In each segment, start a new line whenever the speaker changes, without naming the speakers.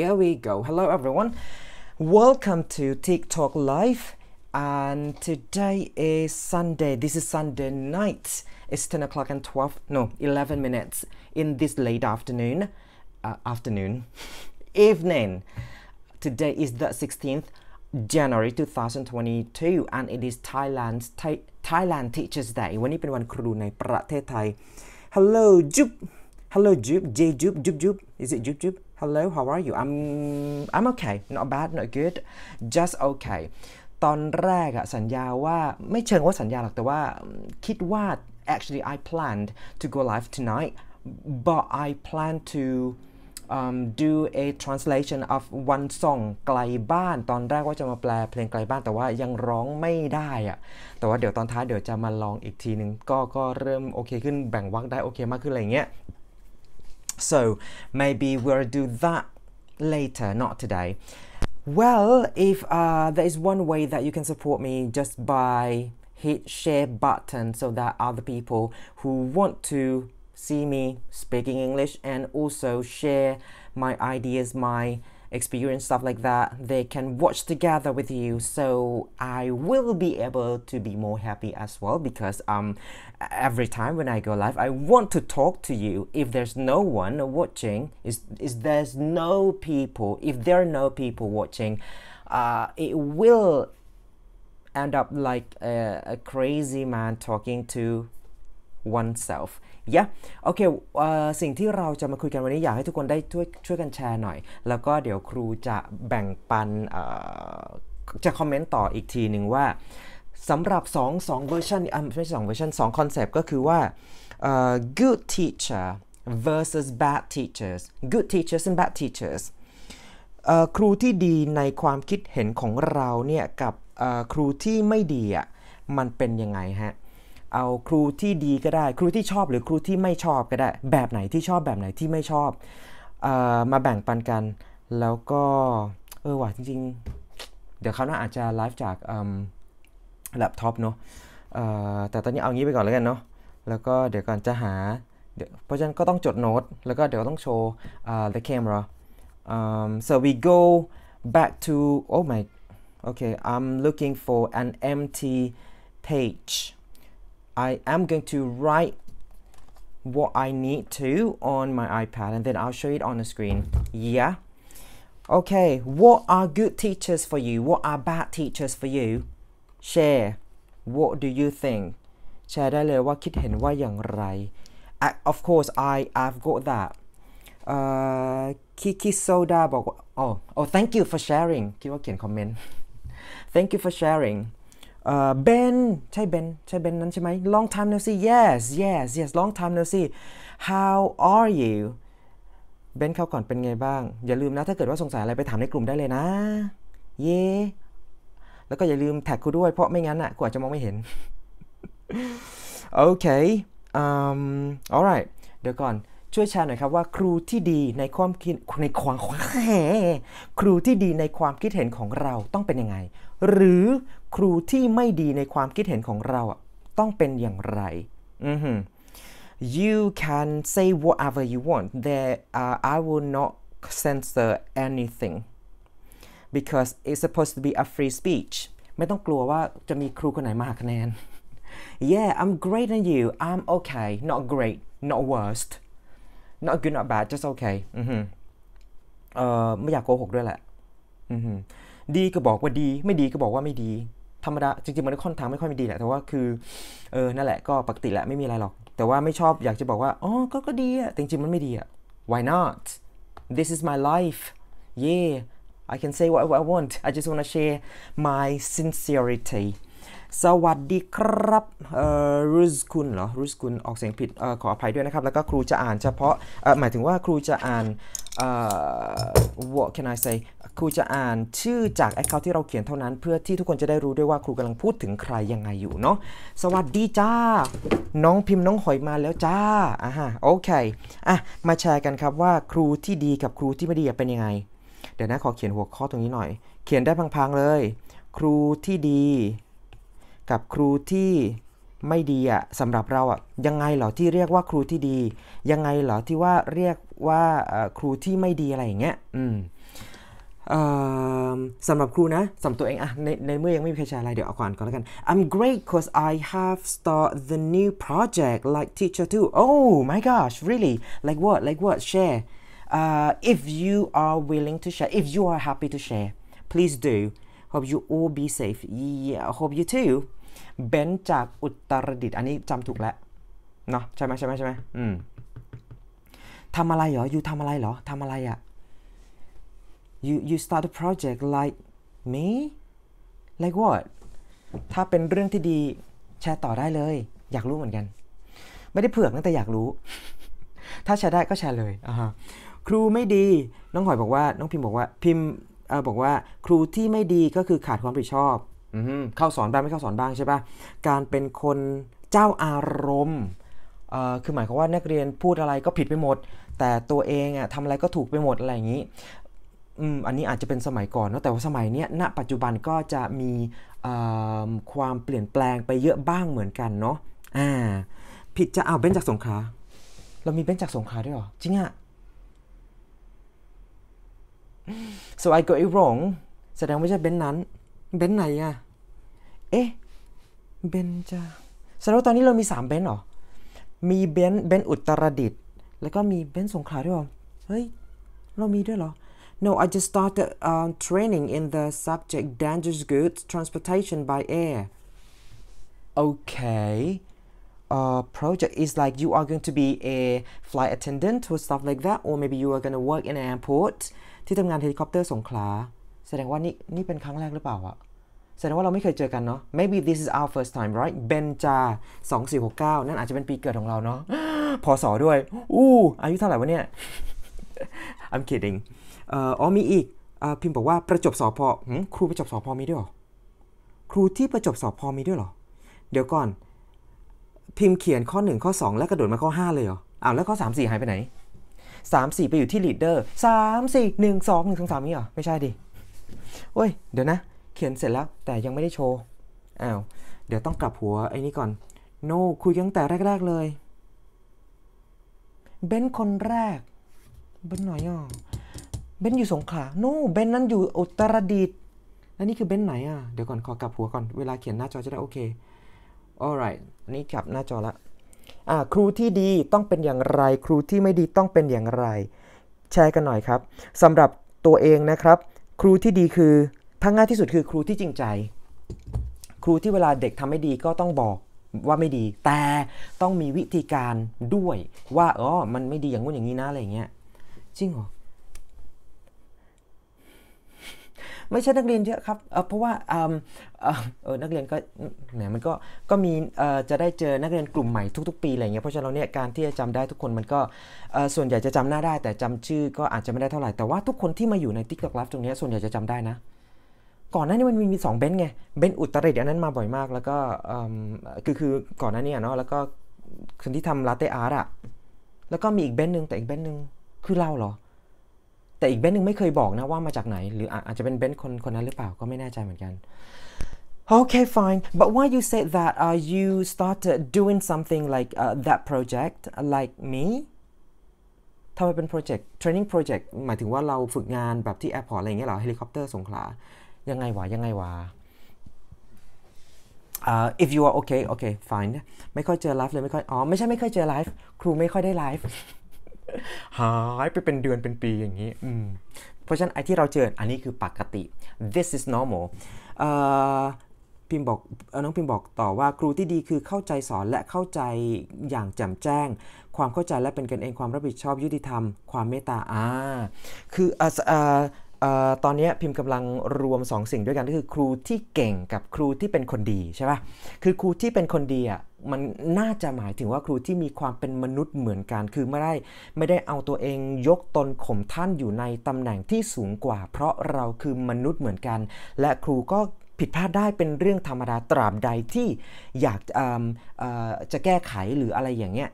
Here we go. Hello everyone. Welcome to TikTok Live. And today is Sunday. This is Sunday night. It's 10 o'clock and 12, no, 11 minutes in this late afternoon. Uh, afternoon. evening. Today is the 16th January 2022 and it is Thailand's Thai, Thailand Teachers Day When Thai. Hello Jup Hello Jup J Jup Jup Jup Is it Jup Jup hello how are you I'm I'm okay not bad not good just okay ตอนแรกอะสัญญาว่าไม่เชิงว่าสัญญาหรอกแต่ว่าคิดว่า actually I planned to go live tonight but I plan to um, do a translation of one song ไกลบ้านตอนแรกว่าจะมาแปลเพลงไกลบ้านแต่ว่ายังร้องไม่ได้อะแต่ว่าเดี๋ยวตอนท้ายเดี๋ยวจะมาลองอีกทีนึงก็ก็เริ่มโอเค ขึ้นแบ่งวักได้โอเคมากขึ้นอะไรเงี้ย So maybe we'll do that later, not today. Well, if uh, there is one way that you can support me just by hit share button so that other people who want to see me speaking English and also share my ideas, my experience stuff like that, they can watch together with you. So I will be able to be more happy as well because um, every time when I go live, I want to talk to you. If there's no one watching, is is there's no people? If there are no people watching, uh, it will end up like a, a crazy man talking to oneself. ยะโอเคสิ่งที่เราจะมาคุยกันวันนี้ อยากให้ทุกคนได้ช่วยช่วยกันแชร์หน่อย แล้วก็เดี๋ยวครูจะแบ่งปันจะคอมเมนต์ต่ออีกทีหนึ่งว่าสำหรับ2 2เวอร์ชันไม่ใช่2เวอร์ชัน2คอนเซปต์ก็คือว่า good teacher versus bad teachers good teachers and bad teachers ครูที่ดีในความคิดเห็นของเราเนี่ยกับครูที่ไม่ดีอ่ะมันเป็นยังไงฮะเอาครูที่ดีก็ได้ครูที่ชอบหรือครูที่ไม่ชอบก็ได้แบบไหนที่ชอบแบบไหนที่ไม่ชอบอมาแบ่งปันกัน แล้วก็เออว่ะจริงๆ เดี๋ยวเขาน่าอาจจะไลฟ์จากแล็ปท็อปเนาะแต่ตอนนี้เอางี้ไปก่อนแล้วกันเนาะแล้วก็เดี๋ยวก่อนจะหาเพราะฉะนั้นก็ต้องจดโน้ตแล้วก็เดี๋ยวต้องโชว์ uh, the camera um, so we go back to oh my okay I'm looking for an empty page I am going to write what I need to on my iPad and then I'll show it on the screen. Yeah. Okay, what are good teachers for you? What are bad teachers for you? Share. What do you think? Share แชร์ได้เลยว่าคิดเห็นว่าอย่างไร Of course I I've got that. Uh, Kiki Soda บอก oh oh thank you for sharing คิดว่าเขียนคอมเมนต์ thank you for sharing เบนใช่เบนใช่เบนนั้นใช่ไหม long time no see yes yes yes long time no see how are you เบนเขาก่อนเป็นไงบ้าง อย่าลืมนะถ้าเกิดว่าสงสัยอะไรไปถามในกลุ่มได้เลยนะ เย่แล้วก็อย่าลืมแท็กกูด้วยเพราะไม่งั้นอ่ะกูอาจจะมองไม่เห็น โอเคอืม alright เดี๋ยวก่อนช่วยแชร์หน่อยครับว่าครูที่ดีในความคิดในความครูที่ดีในความคิดเห็นของเราต้องเป็นยังไง หรือครูที่ไม่ดีในความคิดเห็นของเราต้องเป็นอย่างไร you can say whatever you want there uh, I will not censor anything because it's supposed to be a free speech ไม่ต้องกลัวว่าจะมีครูคนไหนมาหักคะแนน yeah I'm great than you I'm okay not great not worst not good not bad just okay เออไม่อยากโกหกด้วยแหละดีก็บอกว่าดี ไม่ดีก็บอกว่าไม่ดีธรรมดาจริงๆมันค่อนทางไม่ค่อยดีแหละ แต่ว่าคือเออนั่นแหละก็ปกติแหละไม่มีอะไรหรอก แต่ว่าไม่ชอบ อยากจะบอกว่าอ๋อก็ก็ดีอ่ะแต่จริงๆมันไม่ดีอ่ะ why not this is my life yeah I can say whatever I want I just wanna share my sincerity สวัสดีครับเออรุสคุณเหรอรุสคุณออกเสียงผิดอขออภัยด้วยนะครับ แล้วก็ครูจะอ่านเฉพาะหมายถึงว่าครูจะอ่าน what can I say ครูจะอ่านชื่อจากแอคเคาท์ที่เราเขียนเท่านั้น เพื่อที่ทุกคนจะได้รู้ด้วยว่าครูกำลังพูดถึงใครยังไงอยู่เนาะสวัสดีจ้า น้องพิมพ์น้องหอยมาแล้วจ้าอ่ะฮะ โอเค อ่ะ มาแชร์กันครับว่า ครูที่ดีกับครูที่ไม่ดีเป็นยังไง เดี๋ยวนะ ขอเขียนหัวข้อตรงนี้หน่อย เขียนได้พังๆเลย ครูที่ดี กับครูที่ไม่ดีอะสำหรับเราอะยังไงเหรอที่เรียกว่าครูที่ดียังไงเหรอที่ว่าเรียกว่าครูที่ไม่ดีอะไรอย่างเงี้ยอืมสำหรับครูนะสำหรับตัวเองอะในในเมื่อยังไม่มีใครแชร์อะไรเดี๋ยวเอาวานก่อนแล้วกัน I'm great cause I have s t a r t the new project like teacher too oh my gosh really like what like what share uh, if you are willing to share if you are happy to share please do hope you all be safe yeah hope you too เบนจากอุตรดิตถ์อันนี้จำถูกแล้วเนาะใช่ไหมใช่ไหมใช่ไหมอืมทำอะไรเหรอยูทำอะไรเหรอทำอะไรอะ you you start a project like me like what ถ้าเป็นเรื่องที่ดี แชร์ต่อได้เลย อยากรู้เหมือนกัน ไม่ได้เผือกนะแต่อยากรู้ ถ้าแชร์ได้ก็แชร์เลยอ่าครูไม่ดี น้องหอยบอกว่า น้องพิมพ์บอกว่า พิมพ์บอกว่า ครูที่ไม่ดีก็คือขาดความรับผิดชอบเข้าสอนบ้างไม่เข้าสอนบ้างใช่ปะการเป็นคนเจ้าอารมณ์คือหมายความว่านักเรียนพูดอะไรก็ผิดไปหมด แต่ตัวเองอ่ะทำอะไรก็ถูกไปหมดอะไรอย่างนี้ อันนี้อาจจะเป็นสมัยก่อนนะแต่ว่าสมัยนี้ณปัจจุบันก็จะมีความเปลี่ยนแปลงไปเยอะบ้างเหมือนกันเนาะ อ่า ผิดจะเอาเบนจากสงขา เรามีเบนจากสงขาด้วยหรอ จริงอะ so I got it wrong แสดงว่าจะเบนนั้น เบนไหนอะเอ๊ะเบนจะแสดงว่าตอนนี้เรามี 3เบน์หรอ มีเบน์เบน์อุตรดิต์แล้วก็มีเบน์สงขลาด้วยหรอ เฮ้ย เรามีด้วยเหรอ No I just started uh, training in the subject dangerous goods transportation by air Okay uh, project is like you are going to be a flight attendant or stuff like that or maybe you are going to work in an airport ที่ทำงานเฮลิคอปเตอร์สงขลาแสดงว่านี่นี่เป็นครั้งแรกหรือเปล่าอะแสดงว่าเราไม่เคยเจอกันเนาะ maybe this is our first time right เบนจา2469 นั่นอาจจะเป็นปีเกิดของเราเนาะพอสอด้วย อู้ อายุเท่าไหร่วะเนี่ย I'm kidding อ๋อมีอีกอพิมพ์บอกว่าประจบสอพอ ครูประจบสอพอมีด้วยหรอ ครูที่ประจบสอพอมีด้วยหรอ เดี๋ยวก่อน พิมพ์เขียนข้อ 1 ข้อ 2 แล้วกระโดดมาข้อ 5 เลยเหรออ้าวแล้วข้อ3 4หายไปไหน3 4ไปอยู่ที่ลีดเดอร์3 4 1 2 1 2 3นี่หรอ ไม่ใช่ดิโอ้ย เดี๋ยวนะเขียนเสร็จแล้วแต่ยังไม่ได้โชว์อ้าวเดี๋ยวต้องกลับหัวไอ้นี่ก่อนโน no, คุยตั้งแต่แรก ๆเลยเบนคนแรกเบนหน่อยอ่ะเบนอยู่สงขลาโน no, เบนนั้นอยู่อุตรดิตถ์แล้วนี่คือเบนไหนอ่ะ เดี๋ยวก่อนขอกลับหัวก่อนเวลาเขียนหน้าจอจะได้โอเค alright นี่กลับหน้าจอละ อ่า ครูที่ดีต้องเป็นอย่างไร ครูที่ไม่ดีต้องเป็นอย่างไร แชร์กันหน่อยครับสำหรับตัวเองนะครับ ครูที่ดีคือทางง่ายที่สุดคือครูที่จริงใจ ครูที่เวลาเด็กทำไม่ดีก็ต้องบอกว่าไม่ดี แต่ต้องมีวิธีการด้วยว่า อ๋อ มันไม่ดีอย่างงู้นอย่างนี้นะอะไรเงี้ย จริงเหรอ ไม่ใช่นักเรียนเยอะครับเพราะว่าเออนักเรียนก็ไหนมันก็ ก็มีจะได้เจอ นักเรียนกลุ่มใหม่ทุก ๆ ปีอะไรเงี้ย เพราะฉะนั้นเนี่ย การที่จะจำได้ทุกคนมันก็ส่วนใหญ่จะจำหน้าได้ แต่จำชื่อก็อาจจะไม่ได้เท่าไหร่ แต่ว่าทุกคนที่มาอยู่ใน TikTok Live ตรงนี้ส่วนใหญ่จะจำได้นะก่อนหน้านี้มันมีสองเบนไง เบนอุตริตอันนั้นมาบ่อยมากแล้วก็คือคือก่อนหน้านี้เนาะแล้วก็คนที่ทำลาเตอาร์ตอะแล้วก็มีอีกเบนหนึ่งแต่อีกเบนหนึ่งคือเราเหรอแต่อีกเบนหนึ่งไม่เคยบอกนะว่ามาจากไหนหรืออาจจะเป็นเบนคนคนนั้นหรือเปล่าก็ไม่แน่ใจเหมือนกัน Okay, fine. But why you said that uh, you started doing something like uh, that project like me? ทำไมเป็นโปรเจกต์ training project หมายถึงว่าเราฝึกงานแบบที่แอร์พอร์ตอะไรอย่างเงี้ยเหรอเฮลิคอปเตอร์สงขลายังไงวะยังไงวะ uh, if you are okay okay fine ไม่ค่อยเจอไลฟ์เลยไม่ค่อย อ๋อ ไม่ใช่ไม่ค่อยเจอไลฟ์ครูไม่ค่อยได้ไลฟ์หายไปเป็นเดือนเป็นปีอย่างนี้อืมเพราะฉะนั้นไอ้ที่เราเจออันนี้คือปกติ this is normal พิมพ์บอกน้องพิมพ์บอกต่อว่าครูที่ดีคือเข้าใจสอนและเข้าใจอย่างแจ่มแจ้ง ความเข้าใจและเป็นกันเองความรับผิดชอบยุติธรรม ความเมตตาอ่าคือตอนนี้พิมพ์กำลังรวม 2 สิ่งด้วยกันก็คือครูที่เก่งกับครูที่เป็นคนดีใช่ปะ่ะ คือครูที่เป็นคนดีอ่ะมันน่าจะหมายถึงว่าครูที่มีความเป็นมนุษย์เหมือนกันคือไม่ได้ ไม่ได้เอาตัวเองยกตนข่มท่านอยู่ในตำแหน่งที่สูงกว่าเพราะเราคือมนุษย์เหมือนกัน และครูก็ผิดพลาดได้เป็นเรื่องธรรมดาตราบใดที่อยากจะแก้ไขหรืออะไรอย่างเงี้ย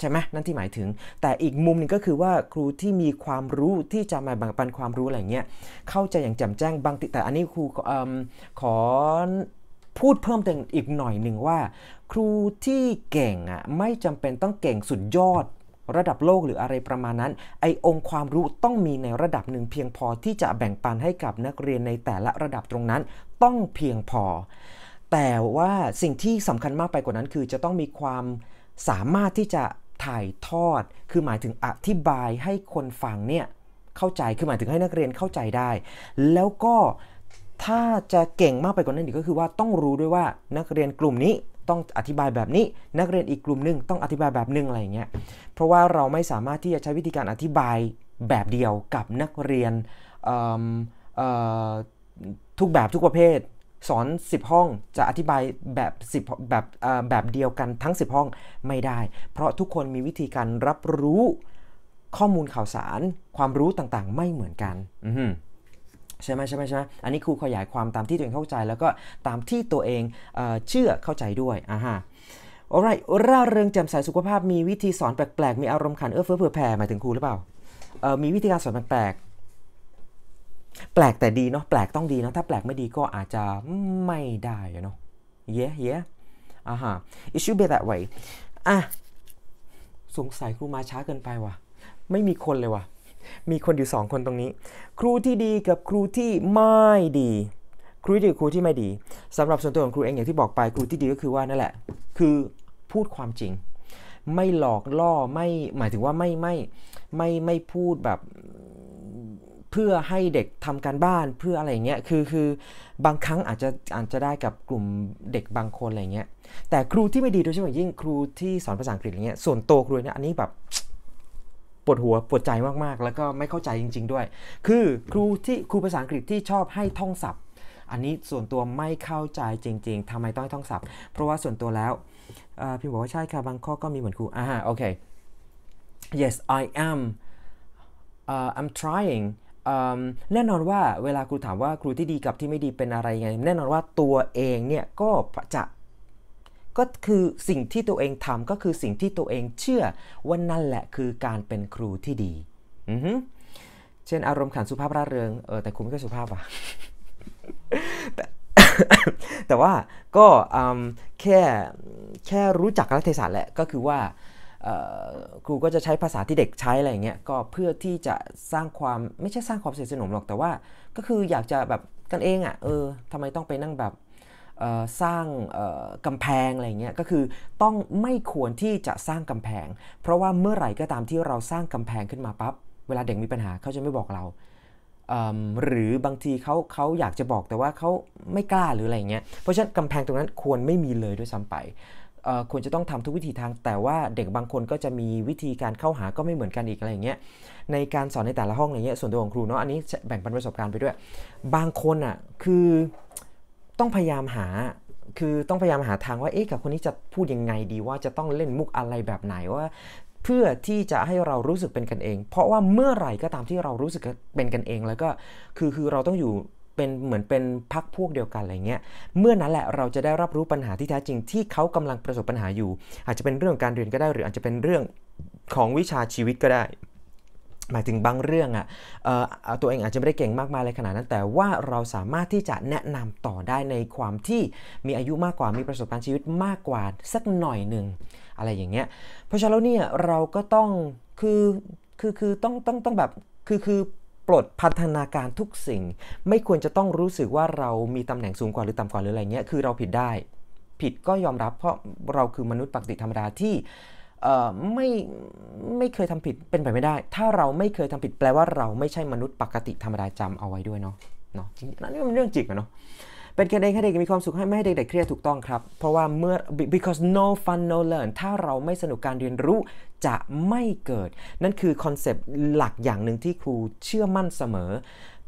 ใช่ไหมนั่นที่หมายถึงแต่อีกมุมนึงก็คือว่าครูที่มีความรู้ที่จะมาแบ่งปันความรู้อะไรเงี้ยเข้าใจอย่างแจ่มแจ้งบางติแต่อันนี้ครูอขอพูดเพิ่มเติมอีกหน่อยหนึ่งว่า ครูที่เก่งอ่ะไม่จำเป็นต้องเก่งสุดยอด ระดับโลกหรืออะไรประมาณนั้นไอองค์ความรู้ต้องมีในระดับหนึ่งเพียงพอที่จะแบ่งปันให้กับนักเรียนในแต่ละระดับตรงนั้น ต้องเพียงพอ แต่ว่าสิ่งที่สำคัญมากไปกว่านั้นคือจะต้องมีความสามารถที่จะถ่ายทอดคือหมายถึงอธิบายให้คนฟังเนี่ยเข้าใจคือหมายถึงให้นักเรียนเข้าใจได้ แล้วก็ถ้าจะเก่งมากไปกว่านั้นอีกก็คือว่าต้องรู้ด้วยว่านักเรียนกลุ่มนี้ต้องอธิบายแบบนี้ นักเรียนอีกกลุ่มนึงต้องอธิบายแบบนึงอะไรเงี้ยเพราะว่าเราไม่สามารถที่จะใช้วิธีการอธิบายแบบเดียวกับนักเรียนทุกแบบทุกประเภทสอน 10 ห้องจะอธิบาย แบบ10แบบแบบเดียวกันทั้ง 10 ห้องไม่ได้ เพราะทุกคนมีวิธีการรับรู้ข้อมูลข่าวสาร ความรู้ต่างๆ ไม่เหมือนกันใช่ไหมใช่ไหมใช่ไหมอันนี้ครูขยายความตามที่ตัวเองเข้าใจ แล้วก็ตามที่ตัวเองเอเชื่อเข้าใจด้วยอ่าฮะโอ r i g ร่าเริงแจ่มใสสุขภาพมีวิธีสอนแปลกๆมีอารมณ์ขันเอื้อเฟื้อเผื่อแผ่หมายถึงครูหรือเปล่ามีวิธีการสอนแปลกๆแปลกแต่ดีเนาะแปลกต้องดีเนาะถ้าแปลกไม่ดีก็อาจจะไม่ได้เนาะ yeah yeah อ่าฮะ it should be that way อ่ะสงสัยครูมาช้าเกินไปว่ะ ไม่มีคนเลยว่ะมีคนอยู่สองคนตรงนี้ ครูที่ดีกับครูที่ไม่ดี ครูที่ดีครูที่ไม่ดี สำหรับส่วนตัวของครูเองอย่างที่บอกไป ครูที่ดีก็คือว่านั่นแหละ คือพูดความจริง ไม่หลอกล่อไม่หมายถึงว่าไม่ไม่ไม่ไม่พูดแบบเพื่อให้เด็กทำการบ้านเพื่ออะไรเงี้ย คือคือบางครั้งอาจจะอาจจะได้กับกลุ่มเด็กบางคนอะไรเงี้ย แต่ครูที่ไม่ดีโดยเฉพาะยิ่งครูที่สอนภาษาอังกฤษอะไรเงี้ย ส่วนโตครูเนี่ยอันนี้แบบปวดหัวปวดใจมากๆ แล้วก็ไม่เข้าใจจริง ๆด้วย คือครูที่ครูภาษาอังกฤษที่ชอบให้ท่องศัพท์ อันนี้ส่วนตัวไม่เข้าใจจริงๆ ทำไมต้องให้ท่องศัพท์ เพราะว่าส่วนตัวแล้วพี่บอกว่าใช่ค่ะบางข้อก็มีเหมือนครูอ่าโอเค yes I am uh, I'm trying แน่นอนว่าเวลาครูถามว่าครูที่ดีกับที่ไม่ดีเป็นอะไรไงแน่นอนว่าตัวเองเนี่ยก็จะก็คือสิ่งที่ตัวเองทำก็คือสิ่งที่ตัวเองเชื่อ ว่านั่นแหละคือการเป็นครูที่ดี เช่นอารมณ์ขันสุภาพร่าเริงเออแต่ครูไม่ค่อยสุภาพอ่ะแต่ว่าก็แค่แค่รู้จักกัลเทศะแหละก็คือว่าครูก็จะใช้ภาษาที่เด็กใช้อะไรเงี้ยก็เพื่อที่จะสร้างความไม่ใช่สร้างความสนิทสนมหรอกแต่ว่าก็คืออยากจะแบบกันเองอะ่ะเออทำไมต้องไปนั่งแบบสร้างกำแพงอะไรเงี้ยก็คือต้องไม่ควรที่จะสร้างกำแพง เพราะว่าเมื่อไหร่ก็ตามที่เราสร้างกำแพงขึ้นมาปับ๊บเวลาเด็กมีปัญหาเขาจะไม่บอกเราหรือบางทีเขาเขาอยากจะบอกแต่ว่าเขาไม่กล้าหรืออะไรเงี้ยเพราะฉะนั้นกำแพงตรงนั้นควรไม่มีเลยด้วยซ้ำไปควรจะต้องทำทุกวิธีทาง แต่ว่าเด็กบางคนก็จะมีวิธีการเข้าหาก็ไม่เหมือนกันอีกอะไรอย่างเงี้ยในการสอนในแต่ละห้องอะไรเงี้ยส่วนตัวของครูเนาะอันนี้แบ่งปันประสบการณ์ไปด้วย บางคนอ่ะคือต้องพยายามหา คือต้องพยายามหาทางว่าเอ๊ะกับคนนี้จะพูดยังไงดีว่าจะต้องเล่นมุกอะไรแบบไหนว่า เพื่อที่จะให้เรารู้สึกเป็นกันเอง เพราะว่าเมื่อไหร่ก็ตามที่เรารู้สึกเป็นกันเองแล้วก็คือคือเราต้องอยู่เป็นเหมือนเป็นพักพวกเดียวกันอะไรเงี้ย เมื่อนั้นแหละเราจะได้รับรู้ปัญหาที่แท้จริงที่เขากำลังประสบปัญหาอยู่ อาจจะเป็นเรื่องการเรียนก็ได้ หรืออาจจะเป็นเรื่องของวิชาชีวิตก็ได้ หมายถึงบางเรื่องอะ่ะตัวเองอาจจะไม่ได้เก่งมากมายอะไรขนาดนั้นแต่ว่าเราสามารถที่จะแนะนำต่อได้ในความที่มีอายุมากกว่ามีประสบการณ์ชีวิตมากกว่าสักหน่อยหนึ่งอะไรอย่างเงี้ยเพราะฉะนั้นเนี่ยเราก็ต้องคือคือคือต้องต้องต้องแบบคือคือลดพัฒนาการทุกสิ่ง ไม่ควรจะต้องรู้สึกว่าเรามีตำแหน่งสูงกว่าหรือต่ำกว่าหรืออะไรเงี้ยคือเราผิดได้ ผิดก็ยอมรับเพราะเราคือมนุษย์ปกติธรรมดาที่ไม่ไม่เคยทำผิดเป็นไปไม่ได้ ถ้าเราไม่เคยทำผิดแปลว่าเราไม่ใช่มนุษย์ปกติธรรมดาจำเอาไว้ด้วยเนาะเนาะจริงนั่นเป็นเรื่องจริงอะเนาะเป็นกันเองให้เด็กมีความสุขให้ไม่ให้เด็กๆเครียดถูกต้องครับ เพราะว่าเมื่อ because no fun no learn ถ้าเราไม่สนุกการเรียนรู้จะไม่เกิดนั่นคือคอนเซปต์หลักอย่างหนึ่งที่ครูเชื่อมั่นเสมอ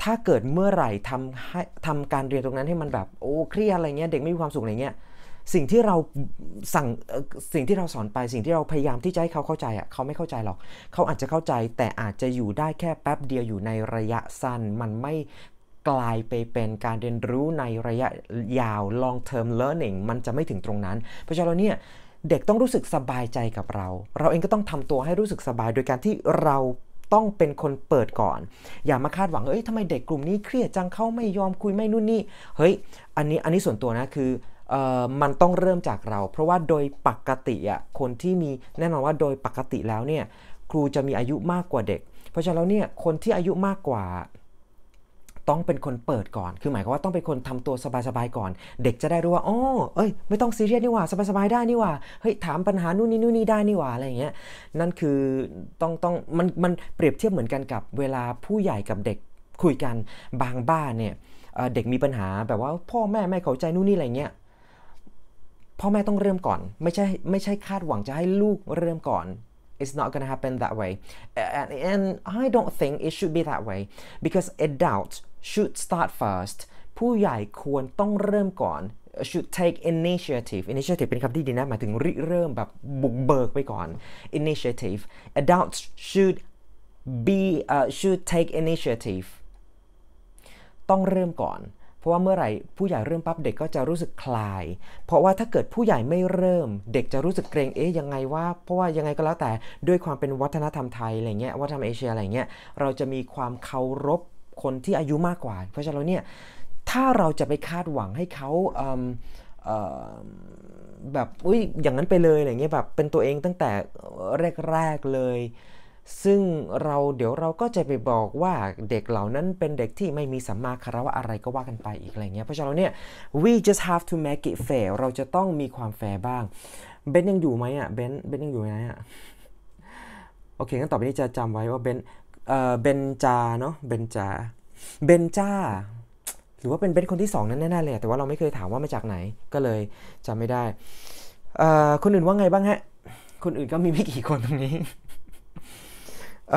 ถ้าเกิดเมื่อไหร่ทำให้ทำการเรียนตรงนั้นให้มันแบบโอ้เครียดอะไรเงี้ยเด็กไม่มีความสุขอะไรเงี้ยสิ่งที่เราสั่งสิ่งที่เราสอนไปสิ่งที่เราพยายามที่จะให้เขาเข้าใจอ่ะเขาไม่เข้าใจหรอก เขาอาจจะเข้าใจ แต่อาจจะอยู่ได้แค่แป๊บเดียวอยู่ในระยะสั้นมันไม่กลายไปเป็นการเรียนรู้ในระยะยาว long term learning มันจะไม่ถึงตรงนั้น เพราะฉะนั้นเนี่ยเด็กต้องรู้สึกสบายใจกับเรา เราเองก็ต้องทำตัวให้รู้สึกสบายโดยการที่เราต้องเป็นคนเปิดก่อน อย่ามาคาดหวังเอ้ยทำไมเด็กกลุ่มนี้เครียดจัง เขาไม่ยอมคุยไม่นู่นนี่ เฮ้ย อันนี้ อันนี้ส่วนตัวนะ คือมันต้องเริ่มจากเรา เพราะว่าโดยปกติอ่ะ คนที่มี แน่นอนว่าโดยปกติแล้วเนี่ยครูจะมีอายุมากกว่าเด็ก เพราะฉะนั้นแล้วเนี่ยคนที่อายุมากกว่าต้องเป็นคนเปิดก่อน คือหมายความว่าต้องเป็นคนทำตัวสบายๆก่อน เด็กจะได้รู้ว่าอ๋อเอ้ย ไม่ต้องซีเรียสนี่หว่า สบายๆ ได้นี่หว่าเฮ้ย ถามปัญหานู่นนี่นู่นนี่ได้นี่หว่าอะไรเงี้ย นั่นคือ ต้อง ต้อง มัน มัน เปรียบเทียบเหมือนกันกับเวลาผู้ใหญ่กับเด็กคุยกันบางบ้านเนี่ย เด็กมีปัญหาแบบว่า พ่อแม่ไม่เข้าใจนู่นนี่อะไรเงี้ย พ่อแม่ต้องเริ่มก่อน ไม่ใช่ ไม่ใช่คาดหวังจะให้ลูกเริ่มก่อน It's not going to happen that way. And, and I don't think it should be that way because adults should start first. ผู้ใหญ่ควรต้องเริ่มก่อน should take initiative initiative เป็นคำที่ดีนะหมายถึงริเริ่มแบบบุกเบิกไปก่อน initiative adults should be uh, should take initiative ต้องเริ่มก่อนเพราะว่าเมื่อไหร่ผู้ใหญ่เริ่มปั๊บเด็กก็จะรู้สึกคลาย เพราะว่าถ้าเกิดผู้ใหญ่ไม่เริ่มเด็กจะรู้สึกเกรงเอ๊ยยังไงว่าเพราะว่ายังไงก็แล้วแต่ด้วยความเป็นวัฒนธรรมไทยอะไรเงี้ยวัฒนธรรมเอเชียอะไรเงี้ยเราจะมีความเคารพคนที่อายุมากกว่าเพราะฉะนั้นเนี่ยถ้าเราจะไปคาดหวังให้เขาเแบบอุ้ยอย่างนั้นไปเลยอะไรเงี้ยแบบเป็นตัวเองตั้งแต่แรกๆเลยซึ่งเราเดี๋ยวเราก็จะไปบอกว่าเด็กเหล่านั้นเป็นเด็กที่ไม่มีสัมมาคารวะอะไรก็ว่ากันไปอีกอะไรเงี้ยเพราะฉะนั้นเนี่ย we just have to make it fair เราจะต้องมีความแฟร์บ้างเบนยังอยู่ไหมอ่ะเบนเบนยังอยู่ไหมอ่ะ โอเคงั้นต่อไปนี้จะจำไว้ว่าเบนเอ่อเบนจาเนาะเบนจาเบนจาหรือว่าเป็นเบนคนที่ 2 นั้นแน่ๆเลยแต่ว่าเราไม่เคยถามว่ามาจากไหนก็เลยจำไม่ได้เออคนอื่นว่าไงบ้างฮะคนอื่นก็มีไม่กี่คนตรงนี้เ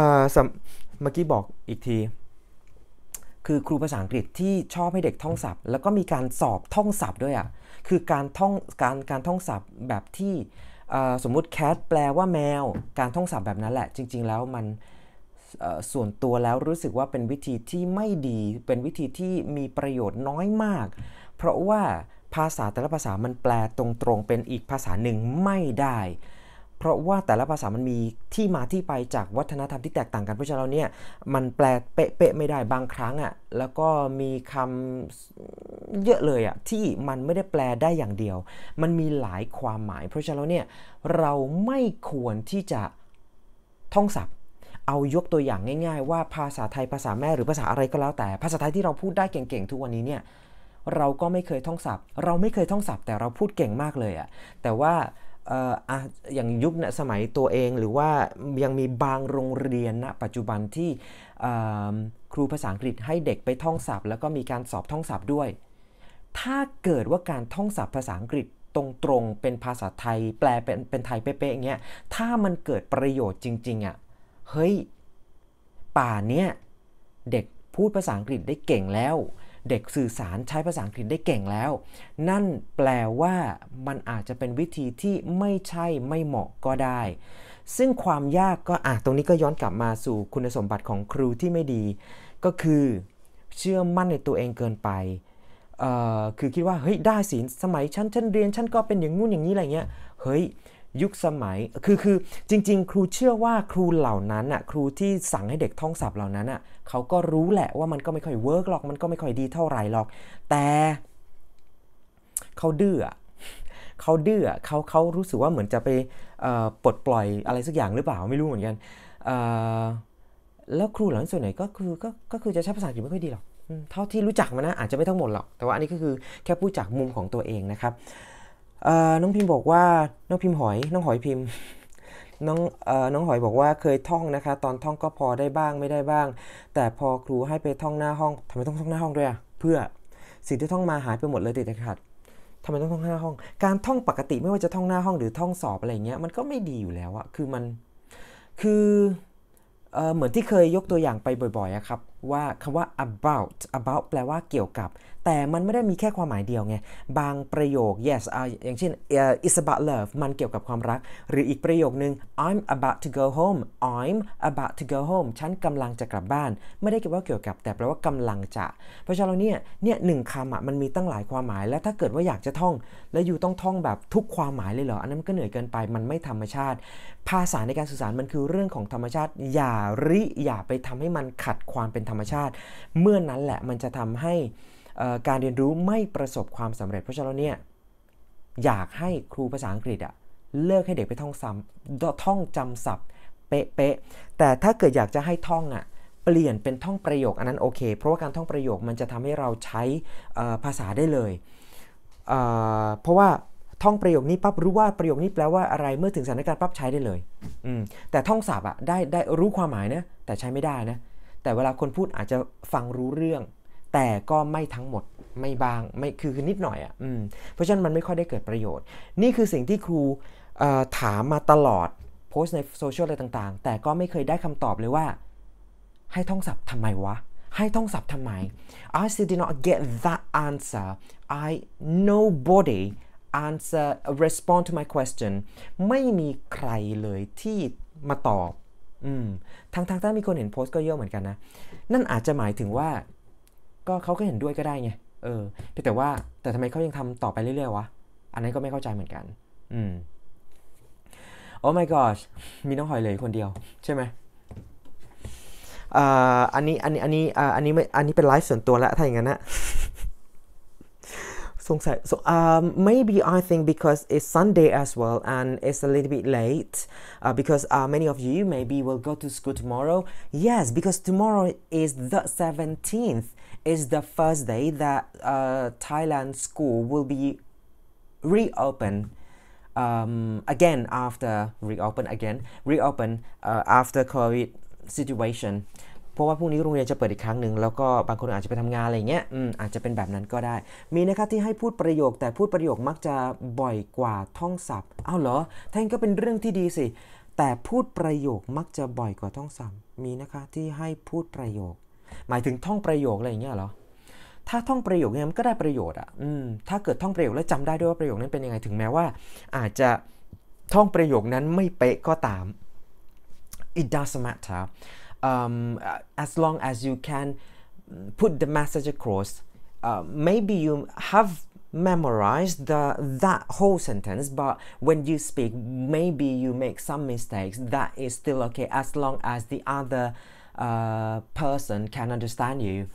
มื่อกี้บอกอีกที คือครูภาษาอังกฤษที่ชอบให้เด็กท่องศัพท์ แล้วก็มีการสอบท่องศัพท์ด้วยอะ่ะคือการท่องการการท่องศัพท์แบบที่สมมุติแคทแปลว่าแมวการท่องศัพท์แบบนั้นแหละ จริงๆแล้วมันส่วนตัวแล้วรู้สึกว่าเป็นวิธีที่ไม่ดีเป็นวิธีที่มีประโยชน์น้อยมาก เพราะว่าภาษาแต่ละภาษามันแปลตรงๆเป็นอีกภาษาหนึ่งไม่ได้เพราะว่าแต่ละภาษามันมีที่มาที่ไปจากวัฒนธรรมที่แตกต่างกันเพราะฉะนั้นเนี่ยมันแปลเป๊ะๆไม่ได้บางครั้งอะ่ะแล้วก็มีคำเยอะเลยอะ่ะที่มันไม่ได้แปลได้อย่างเดียว มันมีหลายความหมาย เพราะฉะนั้นเนี่ยเราไม่ควรที่จะท่องศัพท์เอายกตัวอย่างง่ายๆ ว่าภาษาไทยภาษาแม่ หรือภาษาอะไรก็แล้ว แต่ ภาษาไทยที่เราพูดได้เก่งๆทุกวันนี้เนี่ยเราก็ไม่เคยท่องศัพท์เราไม่เคยท่องศัพท์แต่เราพูดเก่งมากเลยอะ่ะแต่ว่าอะอย่างยุคนะสมัยตัวเองหรือว่ายังมีบางโรงเรียนณนะปัจจุบันที่ครูภาษาอังกฤษให้เด็กไปท่องศัพท์ แล้วก็มีการสอบท่องศัพท์ด้วย ถ้าเกิดว่าการท่องศัพท์ภาษาอังกฤษตรงๆเป็นภาษาไทยแปลเป็นเป็นไทยเป๊ะๆอย่างเงี้ยถ้ามันเกิดประโยชน์จริงๆอะ่ะเฮ้ยป่าเนี้ย เด็กพูดภาษาอังกฤษได้เก่งแล้วเด็กสื่อสารใช้ภาษาอังกฤษได้เก่งแล้ว นั่นแปลว่ามันอาจจะเป็นวิธีที่ไม่ใช่ไม่เหมาะก็ได้ ซึ่งความยากก็อ่ะตรงนี้ก็ย้อนกลับมาสู่คุณสมบัติของครูที่ไม่ดี ก็คือเชื่อมั่นในตัวเองเกินไป คือคิดว่าเฮ้ยได้สิสมัยฉันฉันเรียนฉันก็เป็นอย่างนู้นอย่างนี้อะไรเงี้ย เฮ้ยยุคสมัย คือ คือ จริง ๆ ครูเชื่อว่า ครูเหล่านั้นอ่ะครูที่สั่งให้เด็กท่องศัพท์เหล่านั้นอ่ะเขาก็รู้แหละ ว่ามันก็ไม่ค่อยเวิร์กหรอก มันก็ไม่ค่อยดีเท่าไหร่หรอก แต่ เขาเดื้อเขาเดื้อเขาเขารู้สึกว่าเหมือนจะไปปลดปล่อยอะไรสักอย่างหรือเปล่า ไม่รู้เหมือนกัน แล้วครูเหล่านั้นส่วนไหนก็คือ ก็ ก็คือจะใช้ภาษาอังกฤษไม่ค่อยดีหรอก เท่าที่รู้จักมานะ อาจจะไม่ทั้งหมดหรอก แต่ว่าอันนี้ก็คือแค่พูดจากมุมของตัวเองนะครับน้องพิมพ์บอกว่าน้องพิมพ์หอยน้องหอยพิมพ์ น้องอน้องหอยบอกว่าเคยท่องนะคะ ตอนท่องก็พอได้บ้างไม่ได้บ้าง แต่พอครูให้ไปท่องหน้าห้องทำไมต้องท่องหน้าห้องด้วยอะเพื่อสิ่งที่ท่องมาหายไปหมดเลยเด็ดขาดทำไมต้องท่องหน้าห้อง การท่องปกติไม่ว่าจะท่องหน้าห้องหรือท่องสอบอะไรเงี้ยมันก็ไม่ดีอยู่แล้วอะคือมัน คือเอเหมือนที่เคยยกตัวอย่างไปบ่อย ๆอะครับว่าคำว่า about about แปลว่าเกี่ยวกับ แต่มันไม่ได้มีแค่ความหมายเดียวไง บางประโยค yes อย่างเช่น it's about love มันเกี่ยวกับความรัก หรืออีกประโยคนึง I'm about to go home I'm about to go home ฉันกำลังจะกลับบ้าน ไม่ได้เกี่ยว่าเกี่ยวกับ แต่แปลว่ากำลังจะ เพราะฉะนั้นเนี่ย เนี่ยหนึ่งคำมันมีตั้งหลายความหมาย แล้วถ้าเกิดว่าอยากจะท่อง แล้วอยู่ต้องท่องแบบทุกความหมายเลยเหรอ อันนั้นก็เหนื่อยเกินไป มันไม่ธรรมชาติภาษาในการสื่อสารมันคือเรื่องของธรรมชาติอย่าริอย่าไปทำให้มันขัดความเป็นธรรมชาติ เมื่อนนั้นแหละมันจะทำให้การเรียนรู้ไม่ประสบความสำเร็จ เพราะฉะนั้นเนี่ยอยากให้ครูภาษาอังกฤษอะเลิกให้เด็กไปท่องซ้ำท่องจำศัพท์เป๊ะๆแต่ถ้าเกิดอยากจะให้ท่องอะเปลี่ยนเป็นท่องประโยคอันนั้นโอเคเพราะว่าการท่องประโยคมันจะทำให้เราใช้ภาษาได้เลยเพราะว่าท่องประโยคนี้ปั๊บรู้ว่าประโยคนี้แปลว่าอะไรเมื่อถึงสถานการณ์ปั๊บใช้ได้เลยอืมแต่ท่องศัพท์อ่ะได้ได้รู้ความหมายนะแต่ใช้ไม่ได้นะแต่เวลาคนพูดอาจจะฟังรู้เรื่อง แต่ก็ไม่ทั้งหมดไม่บางไม่คือคือนิดหน่อยอ่ะอืมเพราะฉะนั้นมันไม่ค่อยได้เกิดประโยชน์ นี่คือสิ่งที่ครูถามมาตลอดโพสในโซเชียลอะไรต่าง ๆ แต่ก็ไม่เคยได้คำตอบเลยว่า ให้ท่องศัพท์ทำไมวะให้ท่องศัพท์ทำไม I still did not get that answer I nobody answer respond to my question ไม่มีใครเลยที่มาตอบอืมทางทางถ้ามีคนเห็นโพสต์ก็เยอะเหมือนกันนะ นั่นอาจจะหมายถึงว่า ก็เขาก็เห็นด้วยก็ได้ไงเออแต่ว่า แต่ทำไมเขายังทำต่อไปเรื่อยๆ วะ อันนั้นก็ไม่เข้าใจเหมือนกัน อืมโอ้ my gosh มีน้องหอยเลยคนเดียว ใช่ไหมอันนี้อันนี้อันนี้อันนี้ไม่อันนี้เป็นไลฟ์ส่วนตัวแล้วถ้าอย่างนั้นนะสงสัย so um, maybe I think because it's Sunday as well and it's a little bit late uh, because uh, many of you maybe will go to school tomorrow yes because tomorrow is the 17th is the first day that uh, Thailand school will be reopened um, again after reopen again reopen uh, after COVID situation เพราะว่าพรุ่งนี้โรงเรียนจะเปิดอีกครั้งหนึ่งแล้วก็บางคนอาจจะไปทำงานอะไรเงี้ยอืมอาจจะเป็นแบบนั้นก็ได้ มีนะครับที่ให้พูดประโยค แต่พูดประโยคมักจะบ่อยกว่าท่องศัพท์อ้าวเหรอท่านก็เป็นเรื่องที่ดีสิ แต่พูดประโยคมักจะบ่อยกว่าท่องศัพท์มีนะคะที่ให้พูดประโยค หมายถึงท่องประโยคอะไรเงี้ยเหรอถ้าท่องประโยคเนี่ยมันก็ได้ประโยชน์อ่ะอืมถ้าเกิดท่องประโยคแล้วจำได้ด้วยว่าประโยคนั้นเป็นยังไงถึงแม้ว่าอาจจะท่องประโยคนั้นไม่เป๊ะก็ตาม it doesn't matter um, uh, as long as you can put the message across uh, maybe you have memorized the, that whole sentence but when you speak maybe you make some mistakes that is still okay as long as the other uh, person can understand you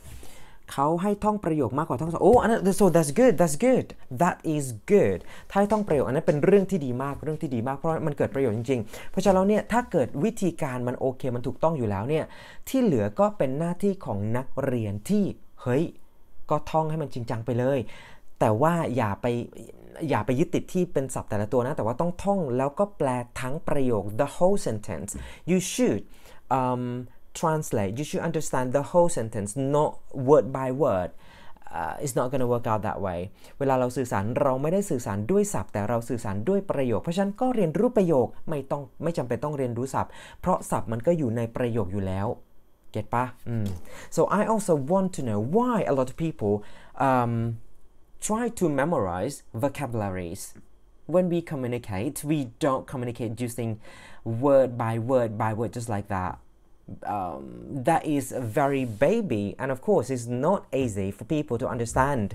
เขาให้ท่องประโยคมากกว่าท่อง โอ้ อันนั้น so that's good that's good that is good ถ้าให้ท่องประโยค อันนั้นเป็นเรื่องที่ดีมาก เรื่องที่ดีมาก เพราะมันเกิดประโยชน์จริงๆ เพราะฉะนั้นเนี่ย ถ้าเกิดวิธีการมันโอเค มันถูกต้องอยู่แล้วเนี่ย ที่เหลือก็เป็นหน้าที่ของนักเรียนที่ เฮ้ย ก็ท่องให้มันจริงจังไปเลย แต่ว่าอย่าไปอย่าไปยึดติดที่เป็นศัพท์แต่ละตัวนะ แต่ว่าต้องท่องแล้วก็แปลทั้งประโยค the whole sentence you should um, translate. You should understand the whole sentence, not word by word. Uh, it's not gonna work out that way เวลาเราสื่อสารเราไม่ได้สื่อสารด้วยศัพท์ แต่เราสื่อสารด้วยประโยคเพราะฉะนั้นก็เรียนรู้ประโยคไม่ต้องไม่จำเป็นต้องเรียนรู้ศัพท์ เพราะศัพท์มันก็อยู่ในประโยคอยู่แล้วเก็ตปะ so I also want to know why a lot of people um, try to memorize vocabularies when we communicate we don't communicate using word by word by word just like that um, that is very baby and of course it's not easy for people to understand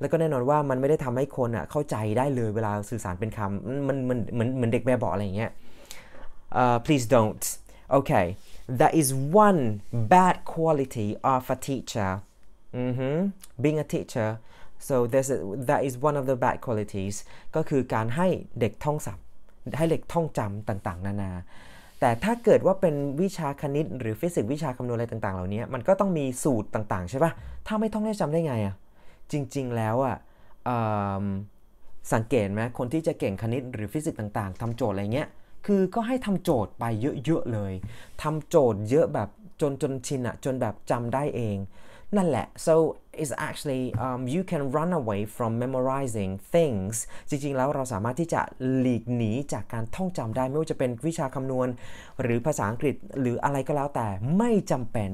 แล้วก็แน่นอนว่ามันไม่ได้ทำให้คนอ่ะเข้าใจได้เลยเวลาสื่อสารเป็นคำมันมันเหมือนเหมือนเด็กแม่บอกอะไรอย่างเงี้ย please don't okay that is one bad quality of a teacher mm-hmm. being a teacher so there's a, that is one of the bad qualities ก็คือการให้เด็กท่องศัพท์ ให้เด็กท่องจำต่างๆ นานาแต่ถ้าเกิดว่าเป็นวิชาคณิตหรือฟิสิกส์วิชาคำนวณอะไรต่างๆ เหล่านี้มันก็ต้องมีสูตรต่างๆใช่ปะถ้าไม่ท่องได้จำได้ไงอะจริงๆแล้วอะสังเกตไหมคนที่จะเก่งคณิตหรือฟิสิกส์ต่างๆ ทำโจทย์อะไรเงี้ยคือก็ให้ทำโจทย์ไปเยอะๆเลย ทำโจทย์เยอะแบบจนจนชินอะจนแบบจำได้เองนั่นแหละ so it's actually um, you can run away from memorizing things จริง ๆ แล้วเราสามารถที่จะหลีกหนีจากการท่องจำได้ ไม่ว่าจะเป็นวิชาคำนวณหรือภาษาอังกฤษหรืออะไรก็แล้วแต่ไม่จำเป็น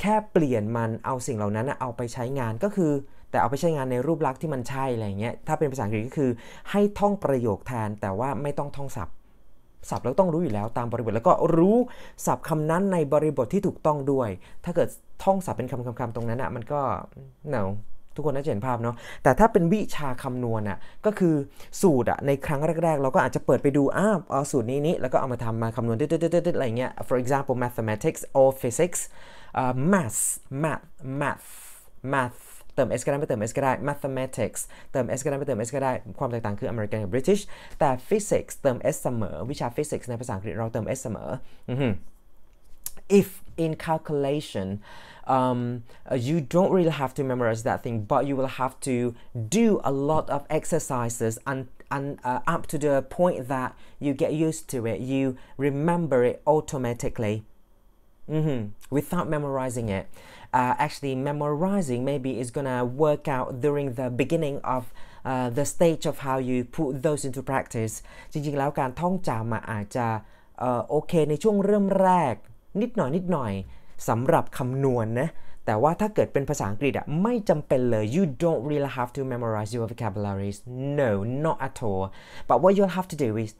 แค่เปลี่ยนมันเอาสิ่งเหล่านั้นเอาไปใช้งานก็คือแต่เอาไปใช้งานในรูปลักษณ์ที่มันใช่อะไรเงี้ยถ้าเป็นภาษาอังกฤษก็คือให้ท่องประโยคแทนแต่ว่าไม่ต้องท่องศัพท์ศัพท์เราต้องรู้อยู่แล้วตามบริบท แล้วก็รู้ศัพท์คำนั้นในบริบทที่ถูกต้องด้วย ถ้าเกิดท่องศัพท์เป็นคำคำคำตรงนั้นอะ่ะมันก็เนาทุกคนน่าจะเห็นภาพเนาะแต่ถ้าเป็นวิชาคำนวณอ่ะก็คือสูตรอ่ะ ในครั้งแรกๆ เราก็อาจจะเปิดไปดู อ้าเอาสูตรนี้นี้แล้วก็เอามาทำมาคำนวณดึดๆอะไรเงี้ย for example mathematics or physics uh, math math math math เติม s ก็ได้ไม่เติม s ก็ได้ mathematics เติม s ก็ได้ไม่เติม s ก็ได้ American กับ British แต่ physics เติม s เสมอวิชา physics ในภาษาอังกฤษเราเติม s เสมอ if in calculation um, you don't really have to memorize that thing but you will have to do a lot of exercises and and uh, up to the point that you get used to it, you remember it automatically mm -hmm. without memorizing it. uh, actually memorizing maybe is gonna work out during the beginning of uh, the stage of how you put those into practice จริง ๆแล้วการท่องจำอาจจะโอเคในช่วงเริ่มแรกนิดหน่อย นิดหน่อยสำหรับคำนวณนนะแต่ว่าถ้าเกิดเป็นภาษาอังกฤษอะไม่จำเป็นเลย you don't really have to memorize your vocabularies no not at all but what you'll have to do is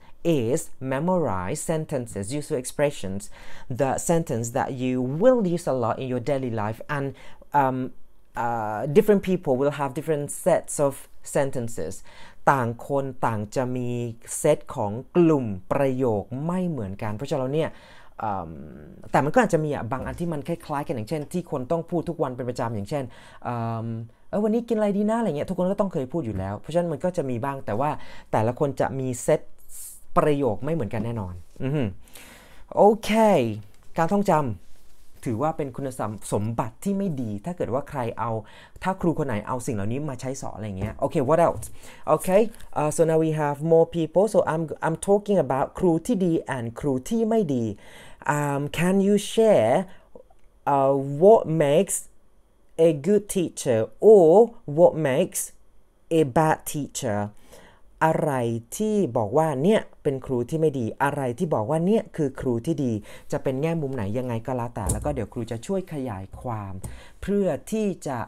is memorize sentences use f u l expressions the sentence that you will use a lot in your daily life and um, uh, different people will have different sets of sentences ต่างคนต่างจะมีเซตของกลุ่มประโยคไม่เหมือนกันเพราะฉะนั้นเนี่ยแต่มันก็อาจจะมีอ่ะบางอันที่มันคล้ายๆกันอย่างเช่น ที่คนต้องพูดทุกวันเป็นประจำอย่างเช่นเออวันนี้กินอะไรดีนะอะไรเงี้ยทุกคนก็ต้องเคยพูดอยู่แล้ว เพราะฉะนั้นมันก็จะมีบ้างแต่ว่าแต่ละคนจะมีเซตประโยคไม่เหมือนกันแน่นอนโอเคการท่องจำถือว่าเป็นคุณสมสมบัติที่ไม่ดี ถ้าเกิดว่าใครเอา ถ้าครูคนไหนเอาสิ่งเหล่านี้มาใช้สอนอะไรเงี้ยโอเค what else okay uh, so now we have more people so I'm I'm talking about ครูที่ดี and ครูที่ไม่ดี um, can you share uh, what makes a good teacher or what makes a bad teacher อะไรที่บอกว่าเนี่ยเป็นครูที่ไม่ดี อะไรที่บอกว่าเนี่ยคือครูที่ดีจะเป็นแง่มุมไหนยังไงก็แล้วแต่ แล้วก็เดี๋ยวครูจะช่วยขยายความ เพื่อที่จะ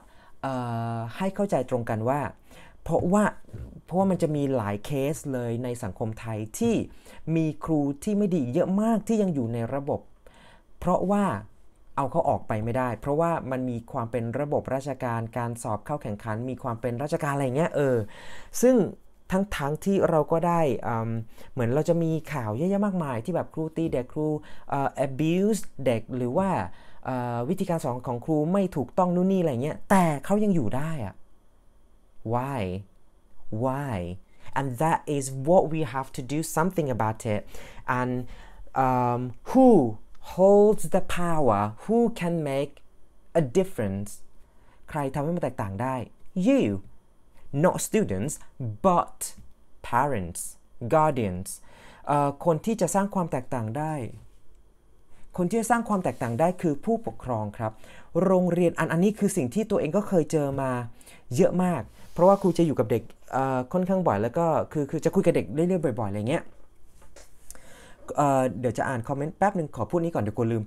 ให้เข้าใจตรงกันว่า เพราะว่าเพราะว่ามันจะมีหลายเคสเลยในสังคมไทยที่มีครูที่ไม่ดีเยอะมากที่ยังอยู่ในระบบ เพราะว่าเอาเขาออกไปไม่ได้ เพราะว่ามันมีความเป็นระบบราชการการสอบเข้าแข่งขันมีความเป็นราชการอะไรเงี้ยเออซึ่งทั้งๆทที่เราก็ได้เหมือนเราจะมีข่าวเยอะแยะมากมาย ที่แบบครูตีเด็กครู abuse เด็กหรือว่าวิธีการสอนของครูไม่ถูกต้องนู่นนี่อะไรเงี้ยแต่เขายังอยู่ได้อะ why why and that is what we have to do something about it and um, who holds the power who can make a difference ใครทำให้มันแตกต่างได้ you not students but parents guardians คนที่จะสร้างความแตกต่างได้ คนที่จะสร้างความแตกต่างได้คือผู้ปกครองครับ โรงเรียนอันอันนี้คือสิ่งที่ตัวเองก็เคยเจอมาเยอะมาก เพราะว่าครูจะอยู่กับเด็กค่อนข้างบ่อยแล้วก็คือคือจะคุยกับเด็กเรื่อยๆบ่อยๆอะไรเงี้ยเดี๋ยวจะอ่านคอมเมนต์แป๊บหนึ่งขอพูดนี้ก่อนเดี๋ยวกลัวลืม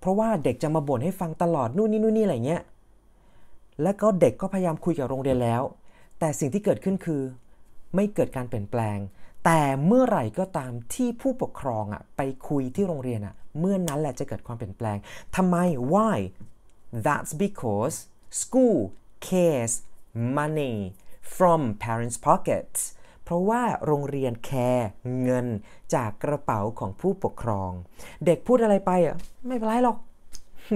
เพราะว่าเด็กจะมาบ่นให้ฟังตลอดนู่นนี่นู่นนี่อะไรเงี้ยและก็เด็กก็พยายามคุยกับโรงเรียนแล้ว แต่สิ่งที่เกิดขึ้นคือไม่เกิดการเปลี่ยนแปลง แต่เมื่อไหร่ก็ตามที่ผู้ปกครองอะไปคุยที่โรงเรียนอะเมื่อนนั้นแหละจะเกิดความเปลี่ยนแปลง ทำไม why that's because school cares money from parents pockets เพราะว่าโรงเรียนแคร์เงินจากกระเป๋าของผู้ปกครอง เด็กพูดอะไรไปอ่ะไม่เป็นไรหรอก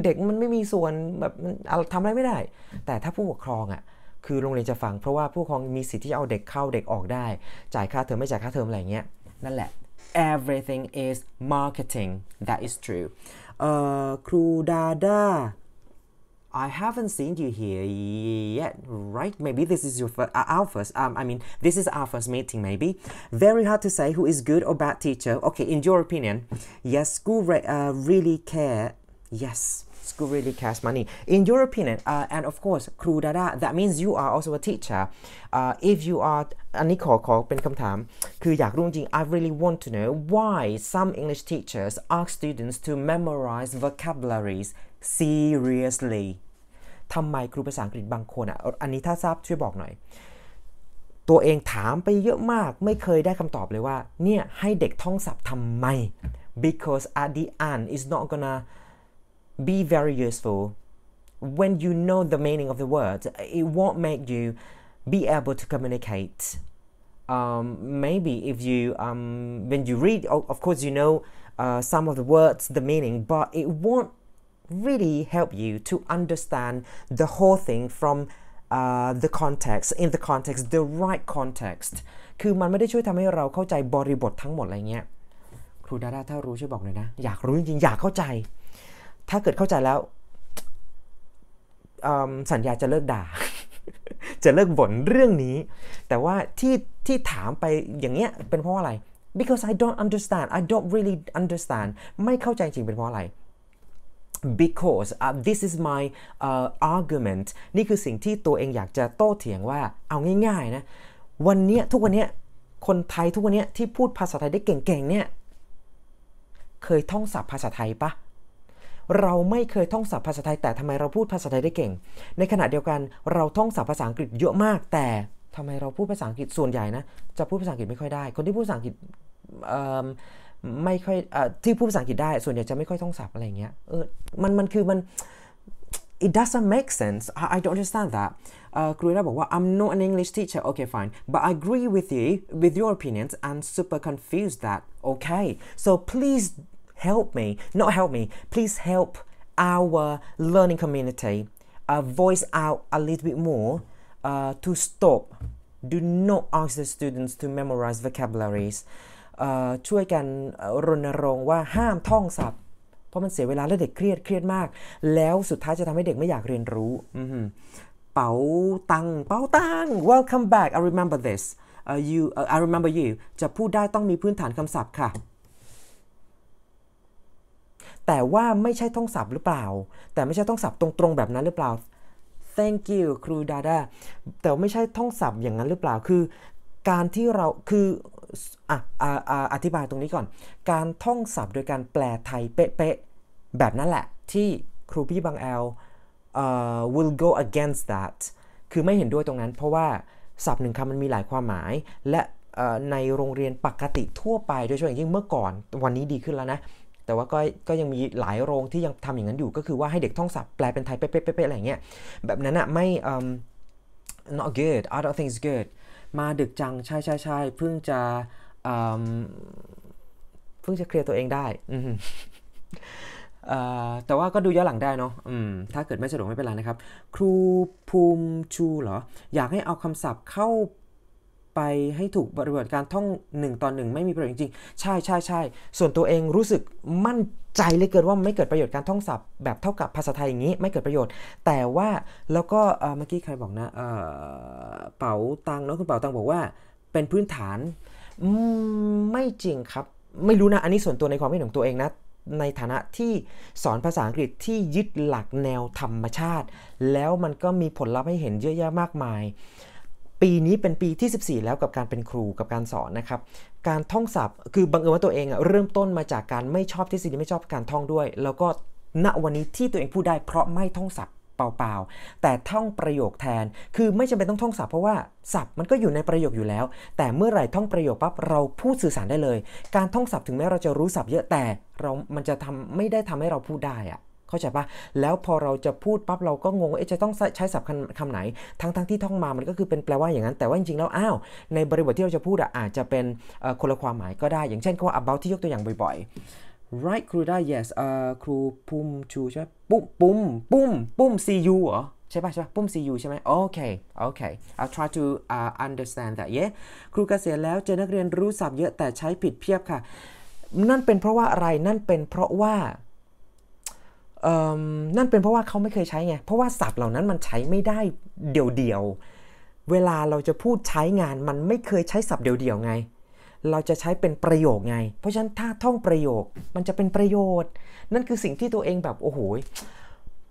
เด็กมันไม่มีส่วนแบบมันทำอะไรไม่ได้ แต่ถ้าผู้ปกครองอะ่ะคือโรงเรียนจะฟัง เพราะว่าผู้ปกครองมีสิทธิ์ที่จะเอาเด็กเข้าเด็กออกได้จ่ายค่าเทอมไม่จ่ายค่าเทอมอะไรเงี้ยนั่นแหละ everything is marketing that is true เอ่อครูดาดา I haven't seen you here yet, right? Maybe this is your first, uh, our first, um, I mean, this is our first meeting, maybe. Very hard to say who is good or bad teacher. Okay, in your opinion, yes, school re uh, really care. Yes, school really costs money. In your opinion, uh, and of course, ครูดาดา that means you are also a teacher. Uh, if you are อันนี้ขอขอเป็นคำถามคืออยากรู้จริง I really want to know why some English teachers ask students to memorize vocabularies seriously ทำไมครูภาษาอังกฤษบางคนอ่ะอันนี้ถ้าทราบช่วยบอกหน่อยตัวเองถามไปเยอะมากไม่เคยได้คำตอบเลยว่าเนี่ยให้เด็กท่องศัพท์ทำไม because at the end it's not gonna be very useful. When you know the meaning of the word, it won't make you be able to communicate. Um, maybe if you um, when you read, of course, you know uh, some of the words, the meaning, but it won't really help you to understand the whole thing from uh, the context in the context the right context คือมันไม่ได้ช่วยทำให้เราเข้าใจบริบททั้งหมดอะไรเงี้ยครูดาราถ้ารู้ช่วยบอกหน่อยนะถ้าเกิดเข้าใจแล้วสัญญาจะเลิกด่า จะเลิกบ่นเรื่องนี้ แต่ว่าที่ที่ถามไปอย่างเงี้ยเป็นเพราะอะไร because I don't understand I don't really understand ไม่เข้าใจจริงเป็นเพราะอะไร because uh, this is my uh, argument นี่คือสิ่งที่ตัวเองอยากจะโต้เถียงว่าเอาง่ายๆนะวันนี้ทุกวันนี้คนไทยทุกวันนี้ที่พูดภาษาไทยได้เก่งๆเนี่ยเคยท่องศัพท์ภาษาไทยปะเราไม่เคยท่องศัพท์ภาษาไทย แต่ทำไมเราพูดภาษาไทยได้เก่ง ในขณะเดียวกันเราท่องศัพท์ภาษาอังกฤษเยอะมากแต่ทำไมเราพูดภาษาอังกฤษส่วนใหญ่นะจะพูดภาษาอังกฤษไม่ค่อยได้ คนที่พูดภาษาอังกฤษไม่ค่อยอที่พูดภาษาอังกฤษได้ส่วนใหญ่จะไม่ค่อยท่องศัพท์อะไรเงี้ยเออมันมันคือมัน it doesn't make sense I, I don't understand that ครูได้บอกว่า I'm not an English teacher okay fine but I agree with you with your opinions and super confused that okay so please help me, not help me, please help our learning community uh, voice out a little bit more uh, to stop. Do not ask the students to memorize vocabularies. ช่วยกันรณรงค์ว่าห้ามท่องศัพท์ เพราะมันเสียเวลาและเด็กเครียดเครียดมาก แล้วสุดท้ายจะทำให้เด็กไม่อยากเรียนรู้ เป๋าตังเป๋าตัง welcome back I remember this uh, you uh, I remember you จะพูดได้ต้องมีพื้นฐานคำศัพท์ค่ะแต่ว่าไม่ใช่ท่องศัพท์หรือเปล่า แต่ไม่ใช่ท่องศัพท์ตรงๆแบบนั้นหรือเปล่า thank you ครูดาดาแต่ไม่ใช่ท่องศัพท์อย่างนั้นหรือเปล่าคือ การที่เราคืออ่ะอ่ะอธิบายตรงนี้ก่อน การท่องศัพท์โดยการแปลไทยเป๊ะๆแบบนั้นแหละที่ครูพี่บางแอล uh, will go against that คือไม่เห็นด้วยตรงนั้น เพราะว่าศัพท์หนึ่งคำมันมีหลายความหมาย และในโรงเรียนปกติทั่วไปโดยเฉพาะอย่างยิ่งเมื่อก่อนวันนี้ดีขึ้นแล้วนะแต่ว่าก็ก็ยังมีหลายโรงที่ยังทำอย่างนั้นอยู่ ก็คือว่าให้เด็กท่องศัพท์แปลเป็นไทย เป๊ะๆอะไรเงี้ยแบบนั้นอะไม่ um, not good o t h e t t h i n g s good มาดึกจัง ใช่ใช่ใช่เพิ่งจะเพิ่งจะเคลียร์ตัวเองได้ แต่ว่าก็ดูย้อนหลังได้เนาะถ้าเกิดไม่สะดวกไม่เป็นไรนะครับ ครูภูมิชูเหรอ อยากให้เอาคำศัพท์เข้าไปให้ถูกบริบทการท่องหนต่อหนึ่งไม่มีประโยชน์จริงๆ ใช่ใช่ใช่ ส่วนตัวเองรู้สึกมั่นใจเลยเกิดว่าไม่เกิดประโยชน์การท่องศัพท์แบบเท่ากับภาษาไทยอย่างนี้ไม่เกิดประโยชน์ แต่ว่าแล้วก็เมื่อกี้ใครบอกนะเป๋าตังเนาะคุณเป๋าตังบอกว่าเป็นพื้นฐานไม่จริงครับ ไม่รู้นะอันนี้ส่วนตัวในความเห็นของตัวเองนะในฐานะที่สอนภาษาอังกฤษที่ยึดหลักแนวธรรมชาติ แล้วมันก็มีผลลัพธ์ให้เห็นเยอะแยะมากมายปีนี้เป็นปีที่ 14 แล้วกับการเป็นครูกับการสอนนะครับ การท่องศัพท์ คือบังเอิญว่าตัวเองเริ่มต้นมาจากการไม่ชอบทฤษฎีไม่ชอบการท่องด้วย แล้วก็ณวันนี้ที่ตัวเอง พูดได้เพราะไม่ท่องศัพท์เปล่าๆ แต่ท่องประโยคแทนคือไม่จำเป็นต้องท่องศัพท์เพราะว่าศัพท์มันก็อยู่ในประโยคอยู่แล้ว แต่เมื่อไหร่ท่องประโยคปั๊บเราพูดสื่อสารได้เลย การท่องศัพท์ถึงแม้เราจะรู้ศัพท์เยอะแต่เรา มันจะทำไม่ได้ทำให้เราพูดได้อะข้าใจปะแล้วพอเราจะพูดปั๊บเราก็งงว่าจะต้องใช้ศัพท์คำไหนทั้งทั้งที่ท่องมามันก็คือเป็นแปลว่าอย่างนั้นแต่ว่าจริงๆ แล้วอ้าว ในบริบทที่เราจะพูดอาจจะเป็นคนละความหมายก็ได้ อย่างเช่นคำว่า about ที่ยกตัวอย่างบ่อยๆ right ครูได้ yes ครูปุ่มชูใช่ปุ่มปุ่มปุ่มปุ่ม o u เหรอ ใช่ป่ะใช่ป่ะปุ่ม CU ใช่ไหมโอเคโอเค I'll try to uh, understand that yeah ครูเกษียณแล้วเจอนักเรียนรู้ศัพท์เยอะแต่ใช้ผิดเพียบค่ะนั่นเป็นเพราะว่าอะไรนั่นเป็นเพราะว่านั่นเป็นเพราะว่าเขาไม่เคยใช้ไง เพราะว่าศัพท์เหล่านั้นมันใช้ไม่ได้เดี่ยวๆ เวลาเราจะพูดใช้งาน มันไม่เคยใช้ศัพท์เดี่ยวๆไง เราจะใช้เป็นประโยคไง เพราะฉะนั้นถ้าท่องประโยคมันจะเป็นประโยชน์ นั่นคือสิ่งที่ตัวเองแบบโอ้โห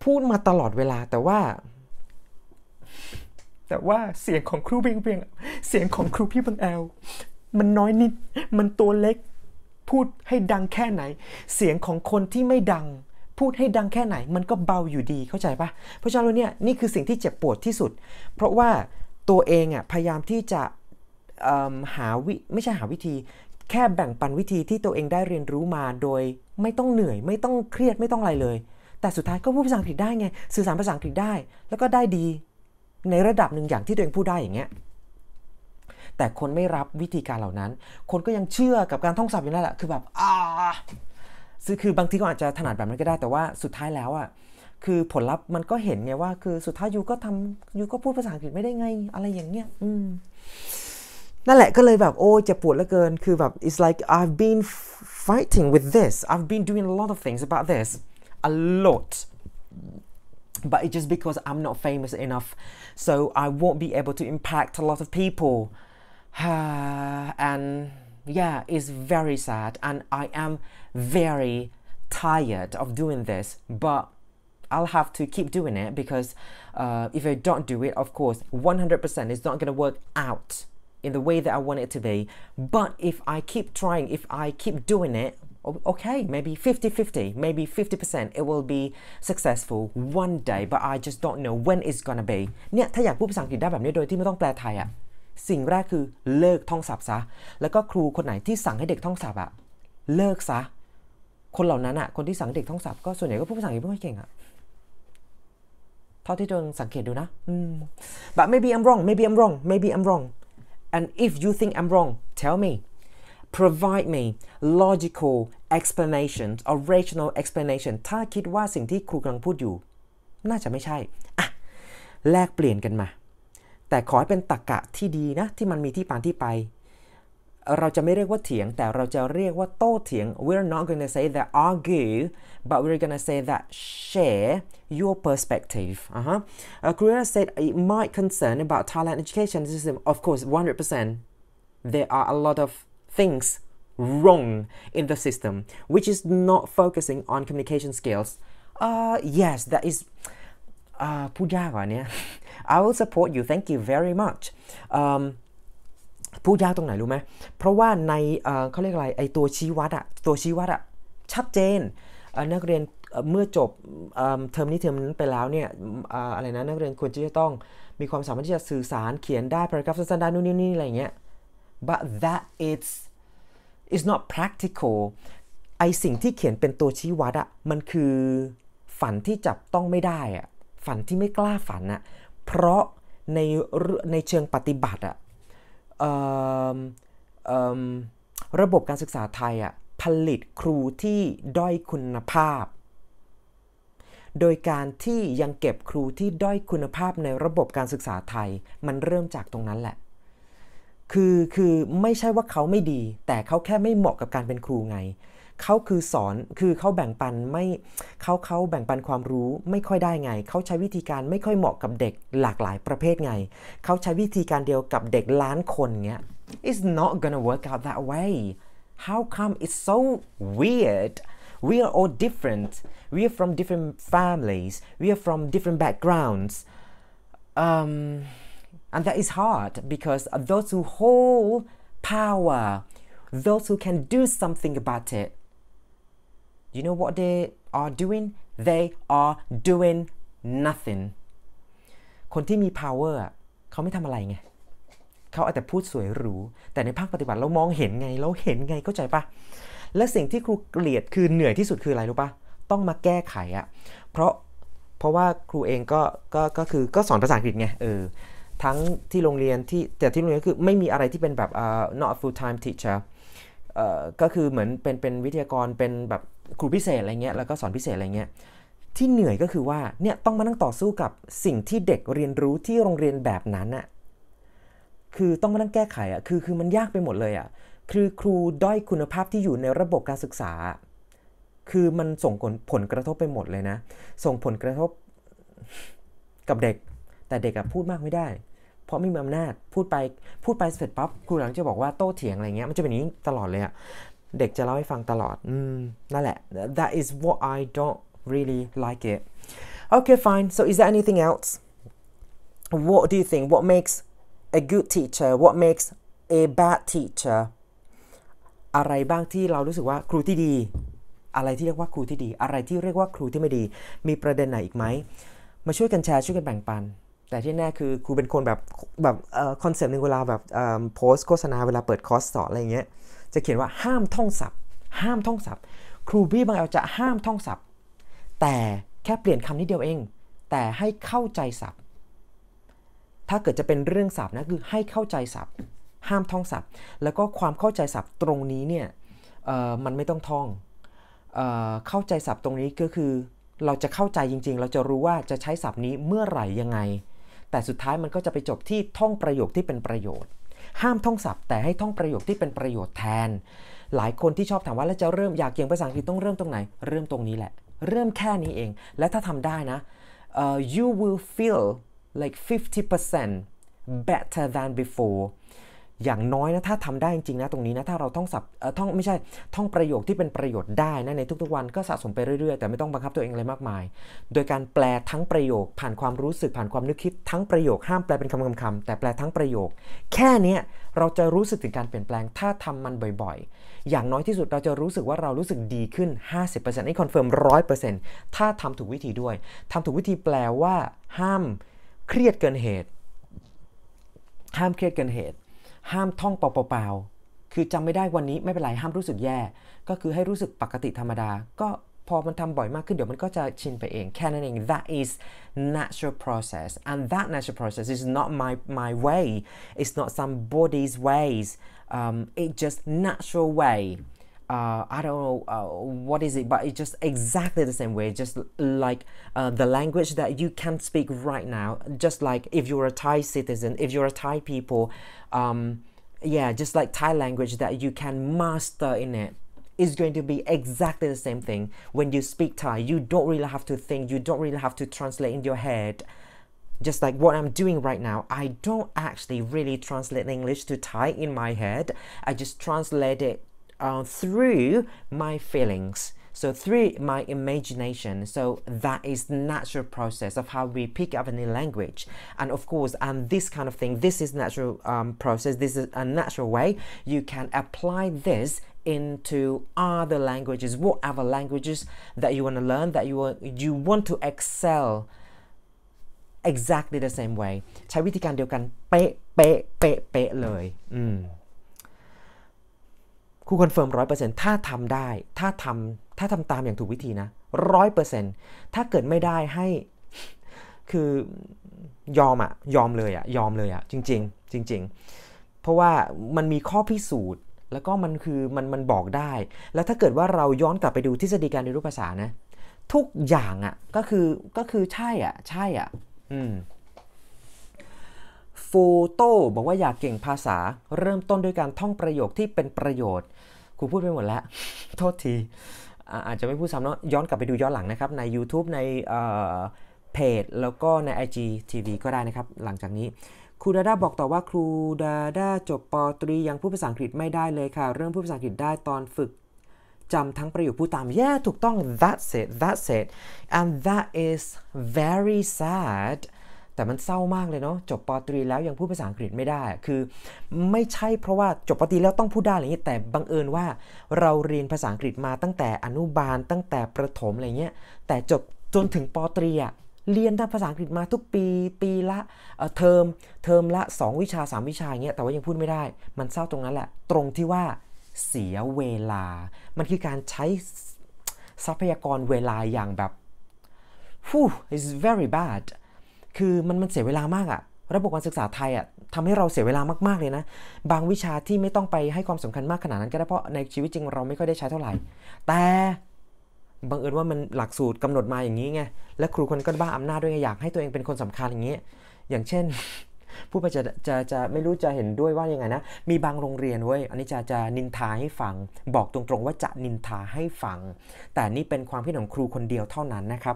พูดมาตลอดเวลาแต่ว่า แต่ว่าเสียงของครูเบียงเบียงเสียงของครูพี่บังแอลมันน้อยนิดมันตัวเล็กพูดให้ดังแค่ไหน เสียงของคนที่ไม่ดังพูดให้ดังแค่ไหนมันก็เบาอยู่ดีเข้าใจปะเพราะฉะนั้นเนี่ยนี่คือสิ่งที่เจ็บปวดที่สุด เพราะว่าตัวเองอ่ะพยายามที่จะหาวิไม่ใช่หาวิธี แค่แบ่งปันวิธีที่ตัวเองได้เรียนรู้มาโดยไม่ต้องเหนื่อย ไม่ต้องเครียดไม่ต้องอะไรเลย แต่สุดท้ายก็พูดภาษาอังกฤษได้ไงสื่อสารภาษาอังกฤษได้ แล้วก็ได้ดีในระดับหนึ่งอย่างที่ตัวเองพูดได้อย่างเงี้ยแต่คนไม่รับวิธีการเหล่านั้น คนก็ยังเชื่อกับ การท่องศัพท์อยู่นั่นแหละคือแบบอ่าซึ่งคือบางทีก็อาจจะถนัดแบบนั้นก็ได้แต่ว่าสุดท้ายแล้วอ่ะคือผลลัพธ์มันก็เห็นไงว่าคือสุดท้ายยูก็ทำยูก็พูดภาษาอังกฤษไม่ได้ไงอะไรอย่างเงี้ยอืมนั่นแหละก็เลยแบบโอ้เจ็บปวดเหลือเกินคือแบบ it's like I've been fighting with this I've been doing a lot of things about this a lot but it's just because I'm not famous enough so I won't be able to impact a lot of people and yeah, it's very sad and I am very tired of doing this, but I'll have to keep doing it because uh, if I don't do it, of course, 100% it's not going to work out in the way that I want it to be. But if I keep trying, if I keep doing it, okay, maybe 50 50, maybe 50%, it will be successful one day, but I just don't know when it's gonna be สิ่งแรกคือเลิกท่องศัพท์ซะ แล้วก็ครูคนไหนที่สั่งให้เด็กท่องศัพท์อะเลิกซะ คนเหล่านั้นอะคนที่สั่งเด็กท่องศัพท์ก็ส่วนใหญ่ก็พูดภาษาอังกฤษไม่ค่อยเก่งอะเท่าที่จนสังเกตดูนะ but maybe I'm wrong maybe I'm wrong maybe I'm wrong and if you think I'm wrong tell me provide me logical explanation or rational explanation ถ้าคิดว่าสิ่งที่ครูกำลังพูดอยู่ น่าจะไม่ใช่อะแลกเปลี่ยนกันมาแต่ขอให้เป็นตรกะที่ดีนะที่มันมีที่ปานที่ไป เราจะไม่เรียกว่าเถียงแต่เราจะเรียกว่าโต้เถียง we're not gonna say that argue but we're gonna say that share your perspective uh huh uh, r e e r said it might concern about Thailand education system of course 100% there are a lot of things wrong in the system which is not focusing on communication skills uh yes that is พูดยากกว่านี้ I will support you thank you very much พูดยากตรงไหน รู้ไหม เพราะว่าในเขาเรียกอะไร ไอตัวชี้วัดอะตัวชี้วัดอะชัดเจนนักเรียนเมื่อจบเทอมนี้เทอมนั้นไปแล้วเนี่ยอะไรนะ นักเรียนควรจะต้องมีความสามารถที่จะสื่อสารเขียนได้ paragraph สั้นๆได้นู่นนี่อะไรอย่างเงี้ย but that it's it's not practical ไอสิ่งที่เขียนเป็นตัวชี้วัดอะมันคือฝันที่จับต้องไม่ได้อะฝันที่ไม่กล้าฝันอะเพราะในในเชิงปฏิบัติอะระบบการศึกษาไทยอะผลิตครูที่ด้อยคุณภาพ โดยการที่ยังเก็บครูที่ด้อยคุณภาพในระบบการศึกษาไทยมันเริ่มจากตรงนั้นแหละ คือคือไม่ใช่ว่าเขาไม่ดี แต่เขาแค่ไม่เหมาะกับการเป็นครูไงเขาคือสอน คือเขาแบ่งปันไม่ เขาเขาแบ่งปันความรู้ไม่ค่อยได้ไง เขาใช้วิธีการไม่ค่อยเหมาะกับเด็กหลากหลายประเภทไง เขาใช้วิธีการเดียวกับเด็กล้านคนเงี้ย it's not gonna work out that way how come it's so weird we are all different we are from different families we are from different backgrounds um, and that is hard because those who hold power those who can do something about it you know what they are doing they are doing nothing คนที่มี power เขาไม่ทำอะไรไง เขาอาจจะพูดสวยหรู แต่ในภาคปฏิบัติเรามองเห็นไง เราเห็นไงเข้าใจปะและสิ่งที่ครูเกลียดคือเหนื่อยที่สุดคืออะไรรู้ปะต้องมาแก้ไขอะเพราะ เพราะว่าครูเองก็ ก็ ก็คือ ก็สอนภาษาอังกฤษไง เออ ทั้งที่โรงเรียนที่ แต่ที่โรงเรียนคือไม่มีอะไรที่เป็นแบบ uh, not full time teacher ก็คือเหมือนเป็น เป็นวิทยากร เป็นแบบครูพิเศษอะไรเงี้ยแล้วก็สอนพิเศษอะไรเงี้ยที่เหนื่อยก็คือว่าเนี่ยต้องมานั่งต่อสู้กับสิ่งที่เด็กเรียนรู้ที่โรงเรียนแบบนั้นอะคือต้องมานั่งแก้ไขอะคือคือมันยากไปหมดเลยอะคือครูด้อยคุณภาพที่อยู่ในระบบการศึกษา คือมันส่งผลผลกระทบไปหมดเลยนะ ส่งผลกระทบกับเด็กแต่เด็กอะพูดมากไม่ได้ เพราะไม่มีอำนาจ พูดไปพูดไปเสร็จปั๊บครูหลังจะบอกว่าโต้เถียงอะไรเงี้ยมันจะเป็นอย่างนี้ตลอดเลยอะเด็กจะเล่าให้ฟังตลอด อืมนั่นแหละ that is what I don't really like it okay fine so is there anything else what do you think what makes a good teacher what makes a bad teacher อะไรบ้างที่เรารู้สึกว่าครูที่ดี อะไรที่เรียกว่าครูที่ดี อะไรที่เรียกว่าครูที่ไม่ดี มีประเด็นไหนอีกไหม มาช่วยกันแชร์ช่วยกันแบ่งปัน แต่ที่แน่คือครูเป็นคนแบบแบบคอนเซปต์หนึ่งเวลาแบบโพสโฆษณาเวลาเปิดคอร์สสอนอะไรเงี้ยจะเขียนว่าห้ามท่องศัพท์ ห้ามท่องศัพท์ ครูบี้บางเอลจะห้ามท่องศัพท์ แต่แค่เปลี่ยนคำนิดเดียวเอง แต่ให้เข้าใจศัพท์ ถ้าเกิดจะเป็นเรื่องศัพท์นะคือให้เข้าใจศัพท์ ห้ามท่องศัพท์ แล้วก็ความเข้าใจศัพท์ตรงนี้เนี่ยมันไม่ต้องท่องเอเข้าใจศัพท์ตรงนี้ก็คือเราจะเข้าใจจริงๆ เราจะรู้ว่าจะใช้ศัพท์นี้เมื่อไหร่ยังไง แต่สุดท้ายมันก็จะไปจบที่ท่องประโยคที่เป็นประโยชน์ห้ามท่องศัพท์ แต่ให้ท่องประโยคที่เป็นประโยชน์แทน หลายคนที่ชอบถามว่า แล้วจะเริ่ม อยากเก่งภาษาอังกฤษต้องเริ่มตรงไหน เริ่มตรงนี้แหละ เริ่มแค่นี้เอง และถ้าทำได้นะ uh, you will feel like 50% better than before อย่างน้อยนะถ้าทำได้จริงนะตรงนี้นะถ้าเราท่องสับท่องไม่ใช่ท่องประโยคที่เป็นประโยชน์ได้นะในทุกๆวันก็สะสมไปเรื่อยๆ แต่ไม่ต้องบังคับตัวเองอะไรมากมาย โดยการแปลทั้งประโยค ผ่านความรู้สึกผ่านความนึกคิด ทั้งประโยคห้ามแปลเป็นคำคำๆแต่แปลทั้งประโยค แค่นี้เราจะรู้สึกถึงการเปลี่ยนแปลง ถ้าทำมันบ่อยๆ อย่างน้อยที่สุดเราจะรู้สึกว่าเรารู้สึกดีขึ้น 50%นี่คอนเฟิร์ม100%ถ้าทำถูกวิธีด้วย ทำถูกวิธีแปลว่า ห้ามเครียดเกินเหตุ ห้ามเครียดเกินเหตุห้ามท่องเปล่าๆ คือจำไม่ได้วันนี้ไม่เป็นไร ห้ามรู้สึกแย่ ก็คือให้รู้สึกปกติธรรมดา ก็พอมันทำบ่อยมากขึ้นเดี๋ยวมันก็จะชินไปเองแค่นั้นเอง that is natural process and that natural process is not my my way it's not somebody's ways um, i t just natural way uh, I don't know uh, what is it, but it's just exactly the same way, just like uh, the language that you can speak right now, just like if you're a Thai citizen, if you're a Thai people, um, yeah, just like Thai language that you can master in it is going to be exactly the same thing when you speak Thai. You don't really have to think, you don't really have to translate in your head. Just like what I'm doing right now, I don't actually really translate English to Thai in my head. I just translate it uh, through my feelings so through my imagination so that is natural process of how we pick up a new language and of course and this kind of thing this is natural um, process this is a natural way you can apply this into other languages whatever languages that you want to learn that you want you want to excel exactly the same way ใช้วิธีการเดียวกัน เป๊ะเป๊ะเป๊ะเป๊ะเลยอืมครูคอนเฟิร์มร้อยเปอร์เซ็นต์ถ้าทำได้ ถ้าทำถ้าทำตามอย่างถูกวิธีนะร้อยเปอร์เซ็นต์ถ้าเกิดไม่ได้ให้ คือยอมอะยอมเลยอะยอมเลยอะจริง ๆ จริง ๆ เพราะว่ามันมีข้อพิสูจน์ แล้วก็มันคือมันมันบอกได้ แล้วถ้าเกิดว่าเราย้อนกลับไปดูทฤษฎีการเรียนรู้ภาษานะ ทุกอย่างอะก็คือก็คือใช่อะใช่อะอืมฟูโต้บอกว่าอยากเก่งภาษาเริ่มต้นด้วยการท่องประโยคที่เป็นประโยชน์ ครูพูดไปหมดแล้วโทษที อาจจะไม่พูดซ้ำเนาะย้อนกลับไปดูย้อนหลังนะครับใน YouTube ในเพจแล้วก็ใน IGTV ก็ได้นะครับหลังจากนี้ครูดาด้าบอกต่อว่าครูดาด้าจบปตรียังพูดภาษาอังกฤษไม่ได้เลยค่ะเริ่มพูดภาษาอังกฤษได้ตอนฝึกจำทั้งประโยคพูดตามแย่ถูกต้อง that's it that's it and that is very sad แต่มันเศร้ามากเลยเนาะจบปตรีแล้วยังพูดภาษาอังกฤษไม่ได้คือไม่ใช่เพราะว่าจบปตรีแล้วต้องพูดได้อะไรเงี้ยแต่บังเอิญว่าเราเรียนภาษาอังกฤษมาตั้งแต่อนุบาลตั้งแต่ประถมอะไรเงี้ยแต่จบจนถึงปตรีอะเรียนภาษาอังกฤษมาทุกปีปีละเเทอมเทอมละ2วิชา 3 วิชาเงี้ยแต่ว่ายังพูดไม่ได้มันเศร้าตรงนั้นแหละตรงที่ว่าเสียเวลา มันคือการใช้ทรัพยากรเวลาอย่างแบบ Whew, it's very bad คือมันมันเสียเวลามากอะระบบการศึกษาไทยอ่ะทำให้เราเสียเวลามากๆเลยนะ บางวิชาที่ไม่ต้องไปให้ความสำคัญมากขนาดนั้นก็ได้เพราะในชีวิตจริงเราไม่ค่อยได้ใช้เท่าไหร่ แต่บังเอิญว่ามันหลักสูตรกำหนดมาอย่างนี้ไงและครูคนก็บ้าอำนาจด้วยอยากให้ตัวเองเป็นคนสำคัญอย่างนี้ อย่างเช่นผู้ไปจะจะจะไม่รู้จะเห็นด้วยว่ายังไงนะ มีบางโรงเรียนเว้ย อันนี้จะจะนินทาให้ฟัง บอกตรงๆ ว่าจะนินทาให้ฟัง แต่นี่เป็นความคิดของครูคนเดียวเท่านั้นนะครับ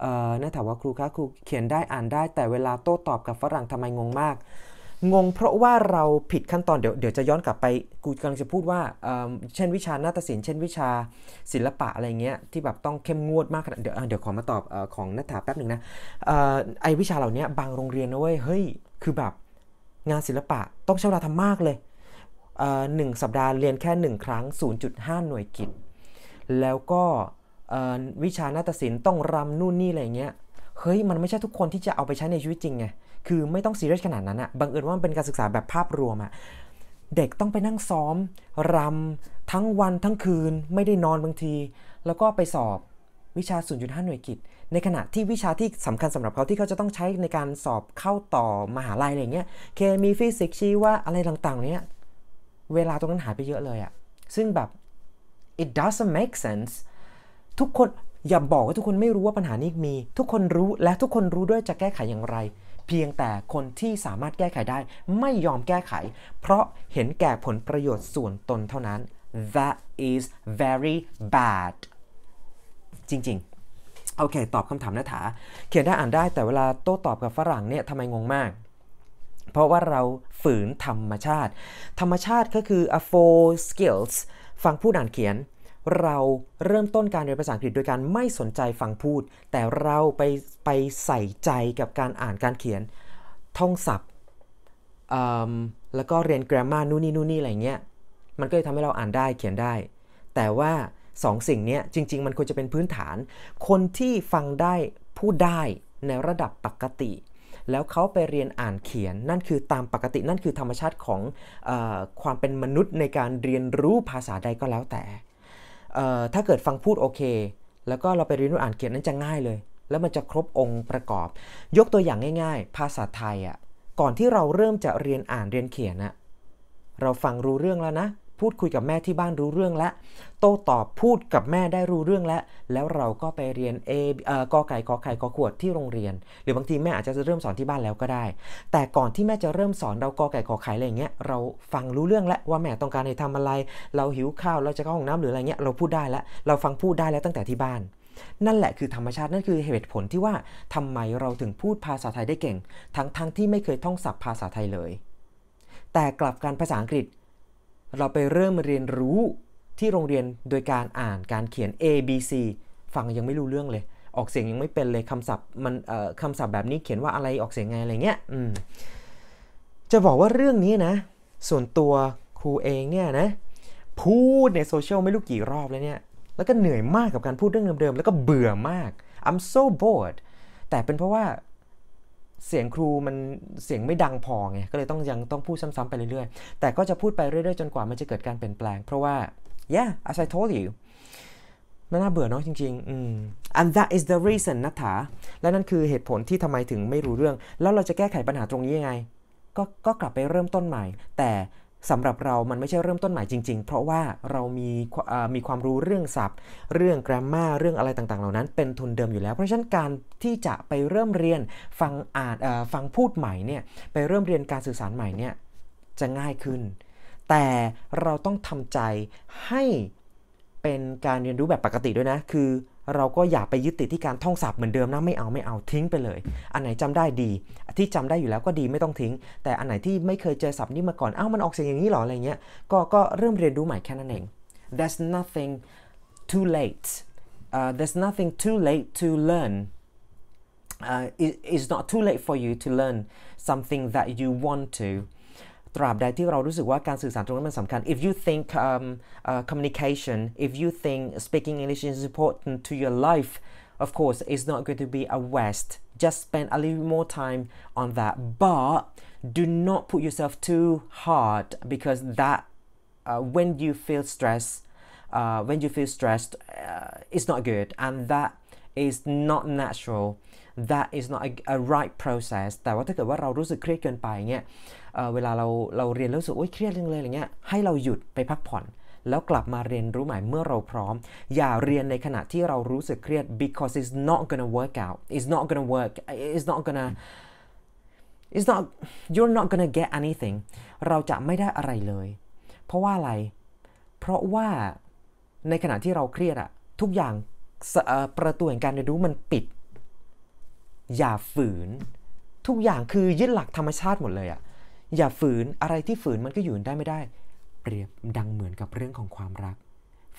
เน่าถามว่าครูคะ ครูเขียนได้อ่านได้แต่เวลาโต้ตอบกับฝรั่งทำไมงงมาก งงเพราะว่าเราผิดขั้นตอนเดี๋ยว เดี๋ยวจะย้อนกลับไป กูกำลังจะพูดว่าเช่นวิชานาฏศิลป์เช่นวิชาศิลปะอะไรเงี้ย ที่แบบต้องเข้มงวดมากขนาด เดี๋ยวเดี๋ยวขอมาตอบของนัฐาแป๊บหนึ่งนะออไอวิชาเหล่านี้บางโรงเรียนนะเว้ย เฮ้ยคือแบบ งานศิลปะต้องใช้เวลาทำมากเลยหนึ่งสัปดาห์เรียนแค่ 1 ครั้ง 0.5 หน่วยกิต แล้วก็วิชา นาฏศิลป์ต้องรำนู่นนี่ อะไรเงี้ย เฮ้ย มันไม่ใช่ทุกคนที่จะเอาไปใช้ในชีวิตจริงไง คือไม่ต้องซีเรียสขนาดนั้นอะบังเอิญว่ามันเป็นการศึกษาแบบภาพรวมอะเด็กต้องไปนั่งซ้อมรำทั้งวันทั้งคืนไม่ได้นอนบางที แล้วก็ไปสอบวิชา 0.5 หน่วยกิตในขณะที่วิชาที่สำคัญสำหรับเขาที่เขาจะต้องใช้ในการสอบเข้าต่อมหาลัยอะไรเงี้ย เคมีฟิสิกส์ชีวะอะไรต่างๆ เนี้ยเวลาตรงนั้นหายไปเยอะเลยอะซึ่งแบบ it doesn't make sense ทุกคนอย่าบอกว่าทุกคนไม่รู้ว่าปัญหานี้มี ทุกคนรู้และทุกคนรู้ด้วยจะแก้ไขอย่างไร เพียงแต่คนที่สามารถแก้ไขได้ ไม่ยอมแก้ไข เพราะเห็นแก่ผลประโยชน์ส่วนตนเท่านั้น that is very bad จริงๆโอเค ตอบคำถามนะถา เขียนได้อ่านได้แต่เวลาโต้ตอบกับฝรั่งเนี่ยทำไมงงมาก เพราะว่าเราฝืนธรรมชาติ ธรรมชาติก็คือ a four skills ฟังผู้อ่านเขียน เราเริ่มต้นการเรียนภาษาอังกฤษโดยการไม่สนใจฟังพูด แต่เราไปไปใส่ใจกับการอ่านการเขียน ท่องศัพท์แล้วก็เรียนกรมมานู่นนี่นู่นนี่อะไรเงี้ยมันก็เลยทำให้เราอ่านได้เขียนได้ แต่ว่าสองสิ่งนี้จริง ๆ มันควรจะเป็นพื้นฐาน คนที่ฟังได้ พูดได้ในระดับปกติ แล้วเขาไปเรียนอ่านเขียน นั่นคือตามปกตินั่นคือธรรมชาติของอความเป็นมนุษย์ในการเรียนรู้ภาษาใดก็แล้วแต่ ถ้าเกิดฟังพูดโอเค แล้วก็เราไปเรียนรู้อ่านเขียนนั้นจะง่ายเลย แล้วมันจะครบองค์ประกอบ ยกตัวอย่างง่าย ๆ ภาษาไทยอะ่ะก่อนที่เราเริ่มจะเรียนอ่านเรียนเขียนอะเราฟังรู้เรื่องแล้วนะพูดคุยกับแม่ที่บ้านรู้เรื่องและ โต้ตอบพูดกับแม่ได้รู้เรื่องแล้วแล้วเราก็ไปเรียนเออกอไก่กอไข่กอขวดที่โรงเรียนหรือบางทีแม่อาจจะเริ่มสอนที่บ้านแล้วก็ได้ แต่ก่อนที่แม่จะเริ่มสอนเรากอไก่กอไข่อะไรเงี้ยเราฟังรู้เรื่องแล้วว่าแม่ต้องการให้ทำอะไร เราหิวข้าวเราจะเข้าห้องน้ำหรืออะไรเงี้ยเราพูดได้แล้วเราฟังพูดได้แล้วตั้งแต่ที่บ้าน นั่นแหละคือธรรมชาตินั่นคือเหตุผลที่ว่าทำไมเราถึงพูดภาษาไทยได้เก่ง ทั้งๆงที่ไม่เคยท่องศัพท์ภาษาไทยเลย แต่กลับการภาษาอังกฤษเราไปเริ่มเรียนรู้ที่โรงเรียนโดยการอ่านการเขียน A B C ฟังยังไม่รู้เรื่องเลย ออกเสียงยังไม่เป็นเลยคำศัพท์มันคำศัพท์แบบนี้เขียนว่าอะไรออกเสียงไงอะไรเงี้ยจะบอกว่าเรื่องนี้นะ ส่วนตัวครูเองเนี่ยนะพูดในโซเชียลไม่รู้กี่รอบแล้วเนี่ยแล้วก็เหนื่อยมากกับการพูดเรื่องเดิมๆ แล้วก็เบื่อมาก I'm so bored แต่เป็นเพราะว่าเสียงครูมันเสียงไม่ดังพอไงก็เลยต้องยังต้องพูดซ้ำๆไปเรื่อยๆ แต่ก็จะพูดไปเรื่อยๆจนกว่ามันจะเกิดการเปลี่ยนแปลงเพราะว่า yeah as I told you มันน่าเบื่อเนาะจริงๆอืม and that is the reason นัทถาและนั่นคือเหตุผลที่ทำไมถึงไม่รู้เรื่อง แล้วเราจะแก้ไขปัญหาตรงนี้ยังไง ก็ก็กลับไปเริ่มต้นใหม่แต่สำหรับเรามันไม่ใช่เริ่มต้นใหม่จริงๆ เพราะว่าเรามีมีความรู้เรื่องศัพท์ เรื่องแกรมมาเรื่องอะไรต่างๆ เหล่านั้น เป็นทุนเดิมอยู่แล้ว เพราะฉะนั้นการที่จะไปเริ่มเรียนฟังอ่านฟังพูดใหม่เนี่ย ไปเริ่มเรียนการสื่อสารใหม่เนี่ยจะง่ายขึ้น แต่เราต้องทำใจให้เป็นการเรียนรู้แบบปกติด้วยนะ คือเราก็อย่าไปยึดติดที่การท่องศัพท์เหมือนเดิมนะ ไม่เอาไม่เอาทิ้งไปเลย อันไหนจำได้ดีที่จำได้อยู่แล้วก็ดีไม่ต้องทิ้ง แต่อันไหนที่ไม่เคยเจอศัพท์นี้มาก่อนเอ้ามันออกเสียงอย่างนี้หรอ อะไรเงี้ยก็ก็เริ่มเรียนรู้ใหม่แค่นั้นเอง there's nothing too late uh, there's nothing too late to learn uh, it, it's not too late for you to learn something that you want to ตราบใดที่เรารู้สึกว่าการสื่อสารตรงนั้นมันสำคัญ if you think um, uh, communication if you think speaking English is important to your life of course it's not going to be a waste just spend a little more time on that but do not put yourself too hard because that uh, when you feel stressed uh, when you feel stressed uh, it's not good and that is not natural that is not a, a right process แต่ว่าถ้าเกิดว่าเรารู้สึกเครียดเกินไปเนี่ยเวลาเราเราเรียนแล้วรู้สึกโอ๊ยเครียดจังเลยอะไรเงี้ยให้เราหยุดไปพักผ่อน แล้วกลับมาเรียนรู้ใหม่เมื่อเราพร้อม อย่าเรียนในขณะที่เรารู้สึกเครียด because it's not gonna work out it's not gonna work it's not gonna it's not you're not gonna get anything เราจะไม่ได้อะไรเลย เพราะว่าอะไร เพราะว่าในขณะที่เราเครียดอะทุกอย่างประตูแห่งการเรียนรู้มันปิด อย่าฝืน ทุกอย่างคือยึดหลักธรรมชาติหมดเลยอะอย่าฝืนอะไรที่ฝืนมันก็อยู่ได้ไม่ได้ เปรียบดังเหมือนกับเรื่องของความรัก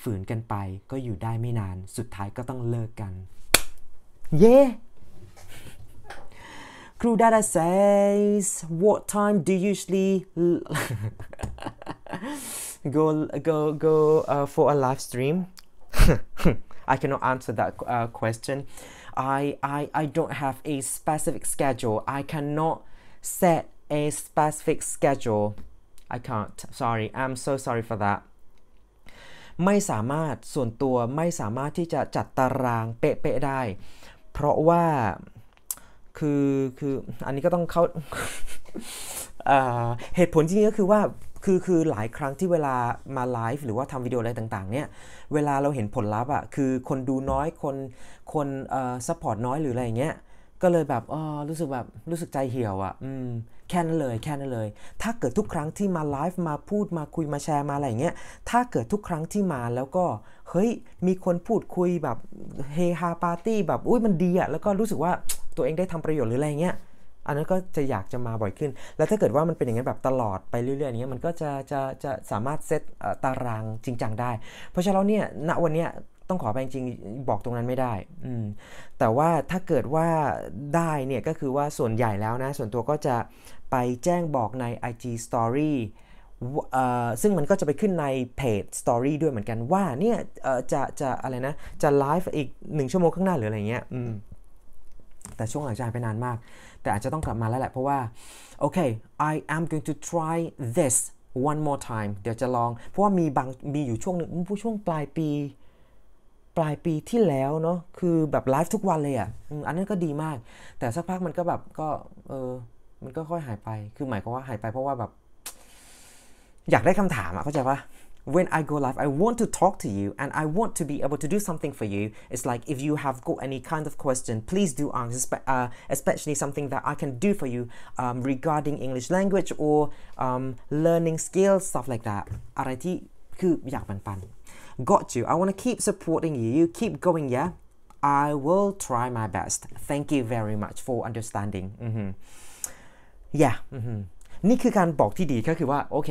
ฝืนกันไปก็อยู่ได้ไม่นาน สุดท้ายก็ต้องเลิกกันเย้ yeah! ครูดาดา says what time do you usually go go go uh, for a live stream I cannot answer that uh, question I I I don't have a specific schedule I cannot set a specific schedule I can't sorry I'm so sorry for that ไม่สามารถส่วนตัวไม่สามารถที่จะจัดตารางเป๊ะๆได้ เพราะว่าคือคืออันนี้ก็ต้องเข้าเหตุผลจริงๆก็คือว่าคือคือหลายครั้งที่เวลามาไลฟ์หรือว่าทำวิดีโออะไรต่างๆ เนี่ยเวลาเราเห็นผลลัพธ์อ่ะคือคนดูน้อยคนคนเอ่อซัพพอร์ตน้อยหรืออะไรเงี้ยก็เลยแบบอ๋อรู้สึกแบบรู้สึกใจเหี่ยวอ่ะ อืมแค่นั้นเลยแค่นั้นเลย ถ้าเกิดทุกครั้งที่มาไลฟ์มาพูดมาคุยมาแชร์มาอะไรเงี้ยถ้าเกิดทุกครั้งที่มาแล้วก็เฮ้ยมีคนพูดคุยแบบเฮฮาปาร์ตี้แบบอุ้ยมันดีอะแล้วก็รู้สึกว่าตัวเองได้ทำประโยชน์หรืออะไรเงี้ยอันนั้นก็จะอยากจะมาบ่อยขึ้น แล้วถ้าเกิดว่ามันเป็นอย่างนั้นแบบตลอดไปเรื่อยๆอย่างเงี้ยมันก็จะจะ จะสามารถเซตตารางจริงจังได้ เพราะฉะนั้นเนี่ยณวันเนี้ยต้องขอไปจริงๆบอกตรงนั้นไม่ได้อืมแต่ว่าถ้าเกิดว่าได้เนี่ยก็คือว่าส่วนใหญ่แล้วนะ ส่วนตัวก็จะไปแจ้งบอกใน IG Story ซึ่งมันก็จะไปขึ้นในเพจ Story ด้วยเหมือนกันว่าเนี่ยจะจะอะไรนะจะไลฟ์อีกหนึ่งชั่วโมงข้างหน้าหรืออะไรเงี้ยอืมแต่ช่วงหลังจะากไปนานมาก แต่อาจจะต้องกลับมาแล้วแหละ เพราะว่าโอเค I am going to try this one more time เดี๋ยวจะลองเพราะว่ามีบางมีอยู่ช่วงหนึ่งผู้ช่วงปลายปีลายปีที่แล้วเนาะคือแบบไลฟ์ทุกวันเลยอะ่ะอันนั้นก็ดีมากแต่สักพักมันก็แบบก็เออมันก็ค่อยหายไปคือหมายความว่าหายไปเพราะว่าแบบอยากได้คำถามอะเข้าใจปะ when I go live, I want to talk to you and I want to be able to do something for you. It's like if you have got any kind of question, please do ask, especially something that I can do for you um, regarding English language or um, learning skills, stuff like that. อะไรที่คืออยากปันปัน Got you. I want to keep supporting you. You keep going, yeah? I will try my best. Thank you very much for understanding. Mm -hmm. Yeah. Mm -hmm. นี่คือการบอกที่ดีก็คือว่า โอเค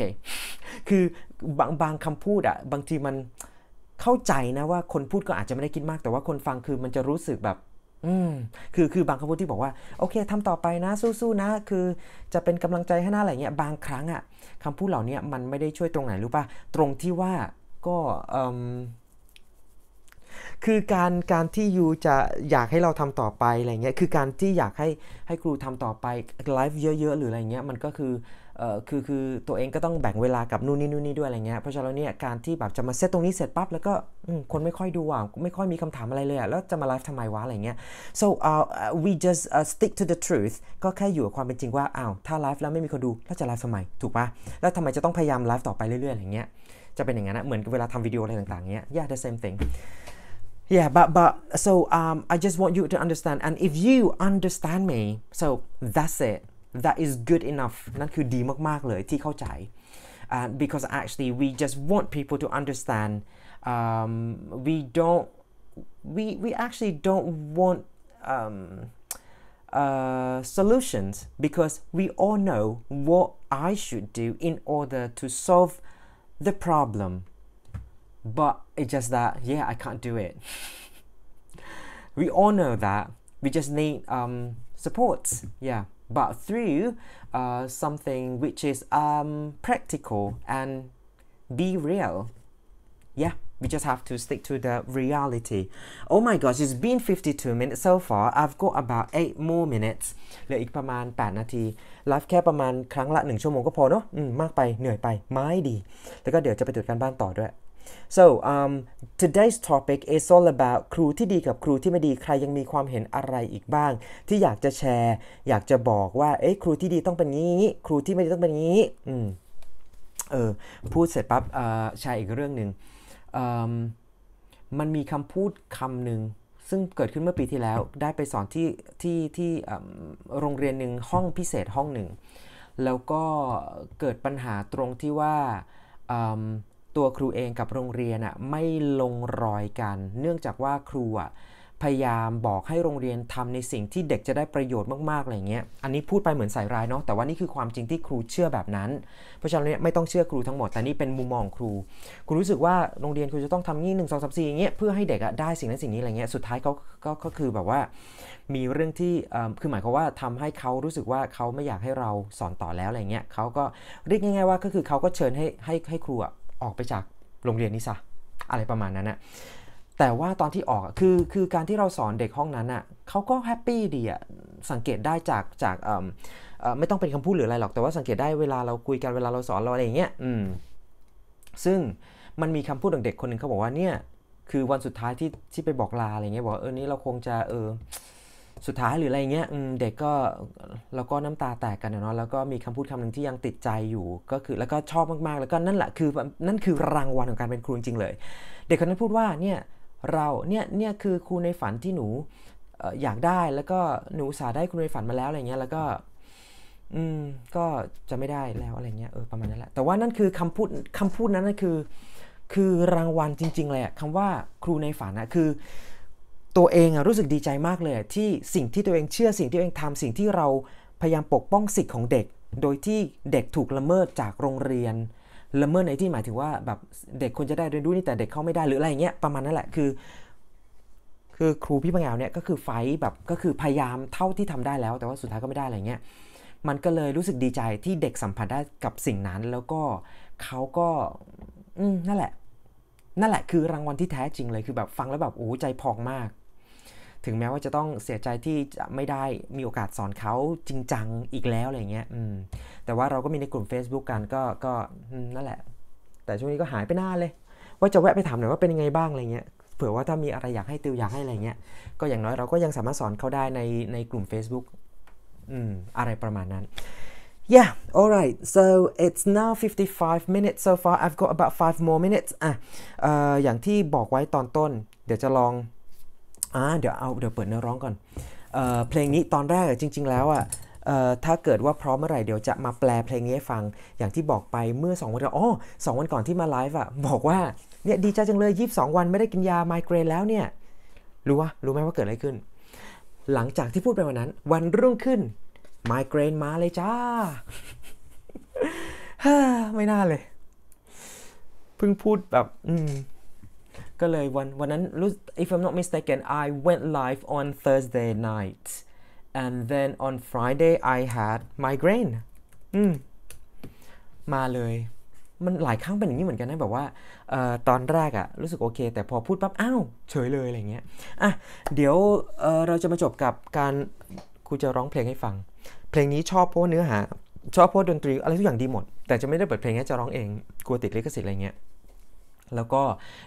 คือบางบางคำพูดอะบางทีมัน เข้าใจนะว่าคนพูดก็อาจจะไม่ได้คิดมาก แต่ว่าคนฟังคือมันจะรู้สึกแบบอืมคือคือบางคำพูดที่บอกว่า โอเคทำต่อไปนะสู้ๆนะ คือ จะเป็นกำลังใจให้หน้าอะไรเงี้ยบางครั้งอะคำพูดเหล่านี้มันไม่ได้ช่วยตรงไหนรู้ป่ะตรงที่ว่าก็คือการการที่ยูจะอยากให้เราทำต่อไปอะไรเงี้ยคือการที่อยากให้ให้ครูทำต่อไปไลฟ์เยอะๆ หรืออะไรเงี้ยมันก็คือเออคือคือตัวเองก็ต้องแบ่งเวลากับนู่นนี่นู่นนี่ด้วยอะไรเงี้ยเพราะฉะนั้นเนี่ยการที่แบบจะมาเซตตรงนี้เสร็จปั๊บ แล้วก็คนไม่ค่อยดูอ่ะไม่ค่อยมีคำถามอะไรเลยอ่ะแล้วจะมาไลฟ์ทำไมวะอะไรเงี้ย so uh, we just uh, stick to the truth ก็แค่อยู่กับความเป็นจริงว่าอ้าวถ้าไลฟ์แล้วไม่มีคนดูแล้วจะไลฟ์ทำไมถูกปะแล้วทำไมจะต้องพยายามไลฟ์ต่อไปเรื่อย ๆอะไรเงี้ย yeah the same thing yeah but but so um I just want you to understand and if you understand me so that's it that is good enough นั่นคือดีมากๆเลยที่เข้าใจ uh, because actually we just want people to understand um, we don't we we actually don't want um, uh, solutions because we all know what I should do in order to solve the problem but it's just that yeah i can't do it we all know that we just need um, support yeah but through uh, something which is um, practical and be real yeah we just have to stick to the reality oh my gosh it's been 52 minutes so far I've got about 8 more minutes เหลืออีกประมาณ 8 นาทีไลฟ์แค่ประมาณครั้งละ 1 ชั่วโมงก็พอเนาะมากไปเหนื่อยไป ไม่ดี แล้วก็เดี๋ยวจะไปตรวจการบ้านต่อด้วย so um, today's topic is all about ครูที่ดีกับครูที่ไม่ดี ใครยังมีความเห็นอะไรอีกบ้าง ที่อยากจะแชร์ อยากจะบอกว่าเอ้ครูที่ดีต้องเป็นงี้ ครูที่ไม่ดีต้องเป็นงี้อืมเออพูดเสร็จปั๊บแชร์อีกเรื่องหนึ่งมันมีคำพูดคำหนึ่ง ซึ่งเกิดขึ้นเมื่อปีที่แล้วได้ไปสอนที่ที่ ที่โรงเรียนหนึ่งห้องพิเศษห้องหนึ่ง แล้วก็เกิดปัญหาตรงที่ว่าตัวครูเองกับโรงเรียนอะไม่ลงรอยกันเนื่องจากว่าครูอะพยายามบอกให้โรงเรียนทำในสิ่งที่เด็กจะได้ประโยชน์มาก ๆ อะไรเงี้ย อันนี้พูดไปเหมือนใส่ร้ายเนาะ แต่ว่านี่คือความจริงที่ครูเชื่อแบบนั้น เพราะฉะนั้นเนี่ยไม่ต้องเชื่อครูทั้งหมด แต่นี่เป็นมุมมองครูครูรู้สึกว่าโรงเรียนครูจะต้องทำนี่หนึ่งสองสามสี่อย่างเงี้ยเพื่อให้เด็กอะได้สิ่งนั้นสิ่งนี้อะไรเงี้ย สุดท้ายเขาก็ก็คือแบบว่า มีเรื่องที่คือหมายความว่าทำให้เขารู้สึกว่าเขาไม่อยากให้เราสอนต่อแล้วอะไรเงี้ยเขาก็เรียกง่าย ๆ ว่าก็คือเขาก็เชิญให้ให้ให้ครูอะออกไปจากโรงเรียนนี้ซะอะไรประมาณนั้นนะแต่ว่าตอนที่ออกคือคือการที่เราสอนเด็กห้องนั้นอะ่ะเขาก็แฮปปี้ดีอะสังเกตได้จาก จากไม่ต้องเป็นคำพูดหรืออะไรหรอก แต่ว่าสังเกตได้เวลาเราคุยกันเวลาเราสอนเราอะไรอย่างเงี้ย อืม ซึ่งมันมีคำพูดของเด็กคนหนึ่งเขาบอกว่าเนี่ย คือวันสุดท้ายที่ที่ไปบอกลาอะไรเงี้ย บอกเออ นี่เราคงจะ เออ สุดท้ายหรืออะไรเงี้ยเด็กก็เราก็น้ำตาแตกกันเนาะ แล้วก็มีคำพูดคำนึงที่ยังติดใจอยู่ ก็คือแล้วก็ชอบมากๆ แล้วก็นั่นแหละ คือ นั่นคือรางวัลของการเป็นครูจริงเลย เด็กคนนั้นพูดว่าเนี่ยเราเนี่ยเนี่ยคือครูในฝันที่หนูอยากได้แล้วก็หนูสาได้ครูในฝันมาแล้วอะไรเงี้ยแล้วก็อืมก็จะไม่ได้แล้วอะไรเงี้ยเออประมาณนั้นแหละแต่ว่านั่นคือคำพูดคำพูดนั้นนนคือ คือรางวัลจริงๆเลยอะคำว่าครูในฝันอะคือตัวเองอะรู้สึกดีใจมากเลยที่สิ่งที่ตัวเองเชื่อสิ่งที่ตัวเองทำสิ่งที่เราพยายามปกป้องสิทธิ์ของเด็ก โดยที่เด็กถูกละเมิดจากโรงเรียนละเมิดในที่หมายถึงว่าแบบเด็กควรจะได้เรียนรู้นี่แต่เด็กเข้าไม่ได้หรืออะไรเงี้ยประมาณนั้นแหละคือ คือครูพี่ปังเอาเนี่ยก็คือไฟแบบก็คือพยายามเท่าที่ทำได้แล้ว แต่ว่าสุดท้ายก็ไม่ได้อะไรเงี้ยมันก็เลยรู้สึกดีใจที่เด็กสัมผัสได้กับสิ่งนั้น แล้วก็เขาก็นั่นแหละ นั่นแหละคือรางวัลที่แท้จริงเลยคือแบบฟังแล้วแบบโอ้ใจพองมากถึงแม้ว่าจะต้องเสียใจที่จะไม่ได้มีโอกาสสอนเขาจริงจังอีกแล้วอะไรเงี้ยแต่ว่าเราก็มีในกลุ่ม Facebook กันก็ก็ นั่นแหละ แต่ช่วงนี้ก็หายไปนานเลย ว่าจะแวะไปถามหน่อยว่าเป็นยังไงบ้างอะไรเงี้ยเผื่อว่าถ้ามีอะไรอยากให้ติวอยากให้อะไรเงี้ยก็อย่างน้อยเราก็ยังสามารถสอนเขาได้ในในกลุ่ม Facebook อืมอะไรประมาณนั้น Yeah, all right. So it's now 55 minutes so far. I've got about five more minutes. อ่ะอย่างที่บอกไว้ตอนต้น เดี๋ยวจะลองอ่าเดี๋ยวเอาเดี๋ยวเปิดเนื้อร้องก่อน เออเพลงนี้ตอนแรกจริงๆแล้วอ่ะถ้าเกิดว่าพร้อมเมื่อไหร่เดี๋ยวจะมาแปลเพลงนี้ให้ฟังอย่างที่บอกไปเมื่อ 2 วันก่อนอ๋อสวันก่อนที่มาไลฟ์อ่ะ บอกว่าเนี่ยดีใจจังเลย 22 วันไม่ได้กินยาไมเกรนแล้วเนี่ย รู้ว่ารู้ไหมว่าเกิดอะไรขึ้น หลังจากที่พูดไปวันนั้นวันรุ่งขึ้นไมเกรนมาเลยจ้าไม่น่าเลยเพิ่งพูดแบบอืมก็เลยวันวันนั้น if I'm not mistaken I went live on Thursday night and then on Friday I had migraine อืม มาเลย มันหลายครั้งเป็นอย่างนี้เหมือนกันนะ แบบว่าออตอนแรกอะรู้สึกโอเค แต่พอพูดปั๊บอ้าวเฉยเลยอะไรเงี้ย อ่ะเดี๋ยวเเราจะมาจบกับการครูจะร้องเพลงให้ฟัง เพลงนี้ชอบเพราะเนื้อหา ชอบเพราะดนตรีอะไรทุกอย่างดีหมด แต่จะไม่ได้เปิดเพลงนี้จะร้องเอง กลัวติดลิขสิทธิ์อะไรเงี้ยแล้วก็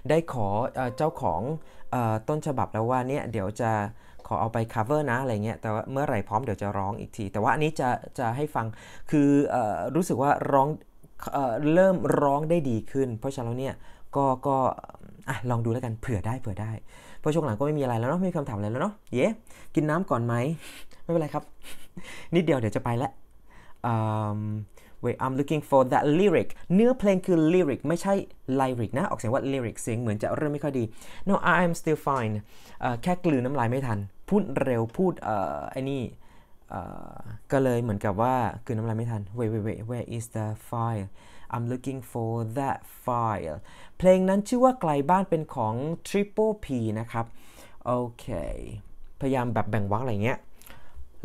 ได้ขอเจ้าของต้นฉบับแล้วว่าเนี่ยเดี๋ยวจะขอเอาไป cover นะอะไรเงี้ยแต่ว่าเมื่อไหร่พร้อมเดี๋ยวจะ ร้องอีกที แต่ว่าอันนี้จะจะให้ฟังคืออรู้สึกว่าร้องเเริ่มร้องได้ดีขึ้น เพราะฉะนั้นเนี่ยก็ก็ลองดูแล้วกันเผื่อได้เผื่อได้ เพราะช่วงหลังก็ไม่มีอะไรแล้วเนาะไม่มีคำถามอะไรแล้วเนาะเย้กินน้ำก่อนไหมไม่เป็นไรครับ นิดเดียวเดี๋ยวจะไปแล้ว wait I'm looking for that lyric เนื้อเพลงคือ lyric ไม่ใช่ lyric นะ ออกเสียงว่า lyric เสียงเหมือนจะเริ่มไม่ค่อยดี no I'm still fine แค่กลืนน้ำลายไม่ทัน พูดเร็ว พูดอันไอ้นี่ก็เลยเหมือนกับว่ากลืนน้ำลายไม่ทัน wait wait wait where is the file I'm looking for that file เพลงนั้นชื่อว่าไกลบ้านเป็นของ Triple P นะครับ โอเค พยายามแบบแบ่งวรรคอะไรเงี้ย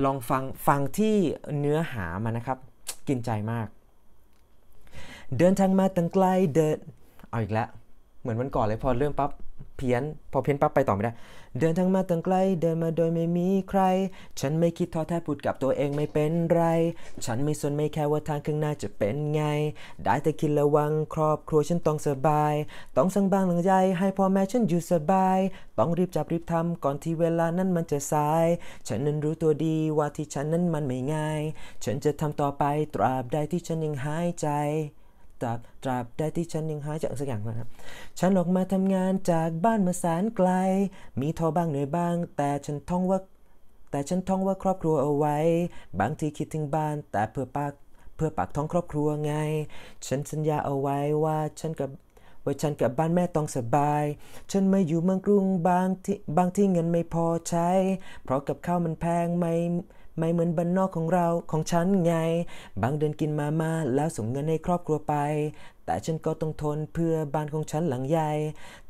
ลองฟังฟังที่เนื้อหามานะครับกินใจมาก เดินทางมาตั้งไกลเดิน เอาอีกแล้ว เหมือนวันก่อนเลยพอเริ่มปับ๊บเพี้ยนพอเพี้ยนปั๊บไปต่อไม่ได้เดินทางมาตั้งไกลเดินมาโดยไม่มีใคร ฉันไม่คิดท้อแท้พูดกับตัวเองไม่เป็นไร ฉันไม่สนไม่แค่ว่าทางข้างหน้าจะเป็นไง ได้แต่คิดระวังครอบครัวฉันต้องสบาย ต้องสร้างบ้านหลังใหญ่ให้พ่อแม่ฉันอยู่สบายต้องรีบจับรีบทำก่อนที่เวลานั้นมันจะสาย ฉันนั้นรู้ตัวดีว่าที่ฉันนั้นมันไม่ง่าย ฉันจะทำต่อไปตราบใดที่ฉันยังหายใจตราบตราบได้ที่ฉันยังหายจากสักอย่างนะครับ ฉันออกมาทำงานจากบ้านมาแสนไกล มีท้อบ้างเหนื่อยบ้าง แต่ฉันท่องว่า แต่ฉันท่องว่าครอบครัวเอาไว้ บางทีคิดถึงบ้าน แต่เพื่อปากเพื่อปากท้องครอบครัวไง ฉันสัญญาเอาไว้ว่าฉันกับว่าฉันกับบ้านแม่ต้องสบาย ฉันมาอยู่เมืองกรุงบางที่บางที่เงินไม่พอใช้ เพราะกับข้าวมันแพงไม่ไม่เหมือนบ้านนอกของเราของฉันไง บางเดือนกินมาม่าแล้วส่งเงินให้ครอบครัวไปแต่ฉันก็ต้องทนเพื่อบ้านของฉันหลังใหญ่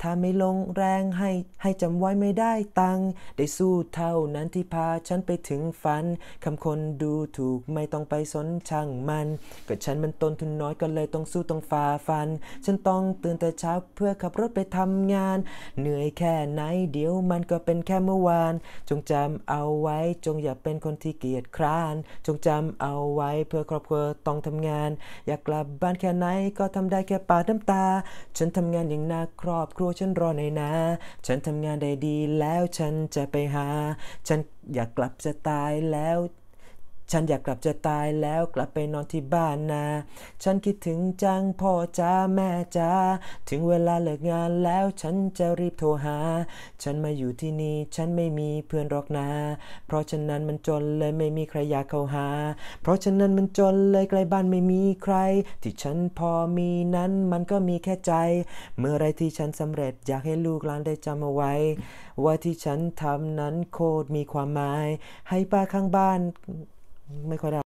ถ้าไม่ลงแรงให้ ให้จำไว้ไม่ได้ตัง ได้สู้เท่านั้นที่พาฉันไปถึงฝัน คำคนดูถูกไม่ต้องไปสนช่างมัน ก็ฉันมันต้นทุนน้อยก็เลยต้องสู้ต้องฝ่าฟัน ฉันต้องตื่นแต่เช้าเพื่อขับรถไปทำงาน เหนื่อยแค่ไหนเดี๋ยวมันก็เป็นแค่เมื่อวาน จงจำเอาไว้จงอย่าเป็นคนที่เกียจคร้าน จงจำเอาไว้เพื่อครอบครัวต้องทำงาน อยากกลับบ้านแค่ไหนก็ทำาได้แค่ปาดน้ำตา ฉันทำงานอย่างหนักครอบครัวฉันรอในนาฉันทำงานได้ดีแล้วฉันจะไปหา ฉันอยากกลับจะตายแล้วฉันอยากกลับจะตายแล้วกลับไปนอนที่บ้านนา ฉันคิดถึงจังพ่อจ้าแม่จ้าถึงเวลาเลิกงานแล้วฉันจะรีบโทรหา ฉันมาอยู่ที่นี่ฉันไม่มีเพื่อนหรอกนา เพราะฉะนั้นมันจนเลยไม่มีใครอยากเข้าหา เพราะฉะนั้นมันจนเลยใกล้บ้านไม่มีใคร ที่ฉันพอมีนั้นมันก็มีแค่ใจ เมื่อไรที่ฉันสำเร็จอยากให้ลูกหลานได้จำเอาไว้ ว่าที่ฉันทำนั้นโคตรมีความหมาย ให้ป้าข้างบ้านไม่ค่อยได้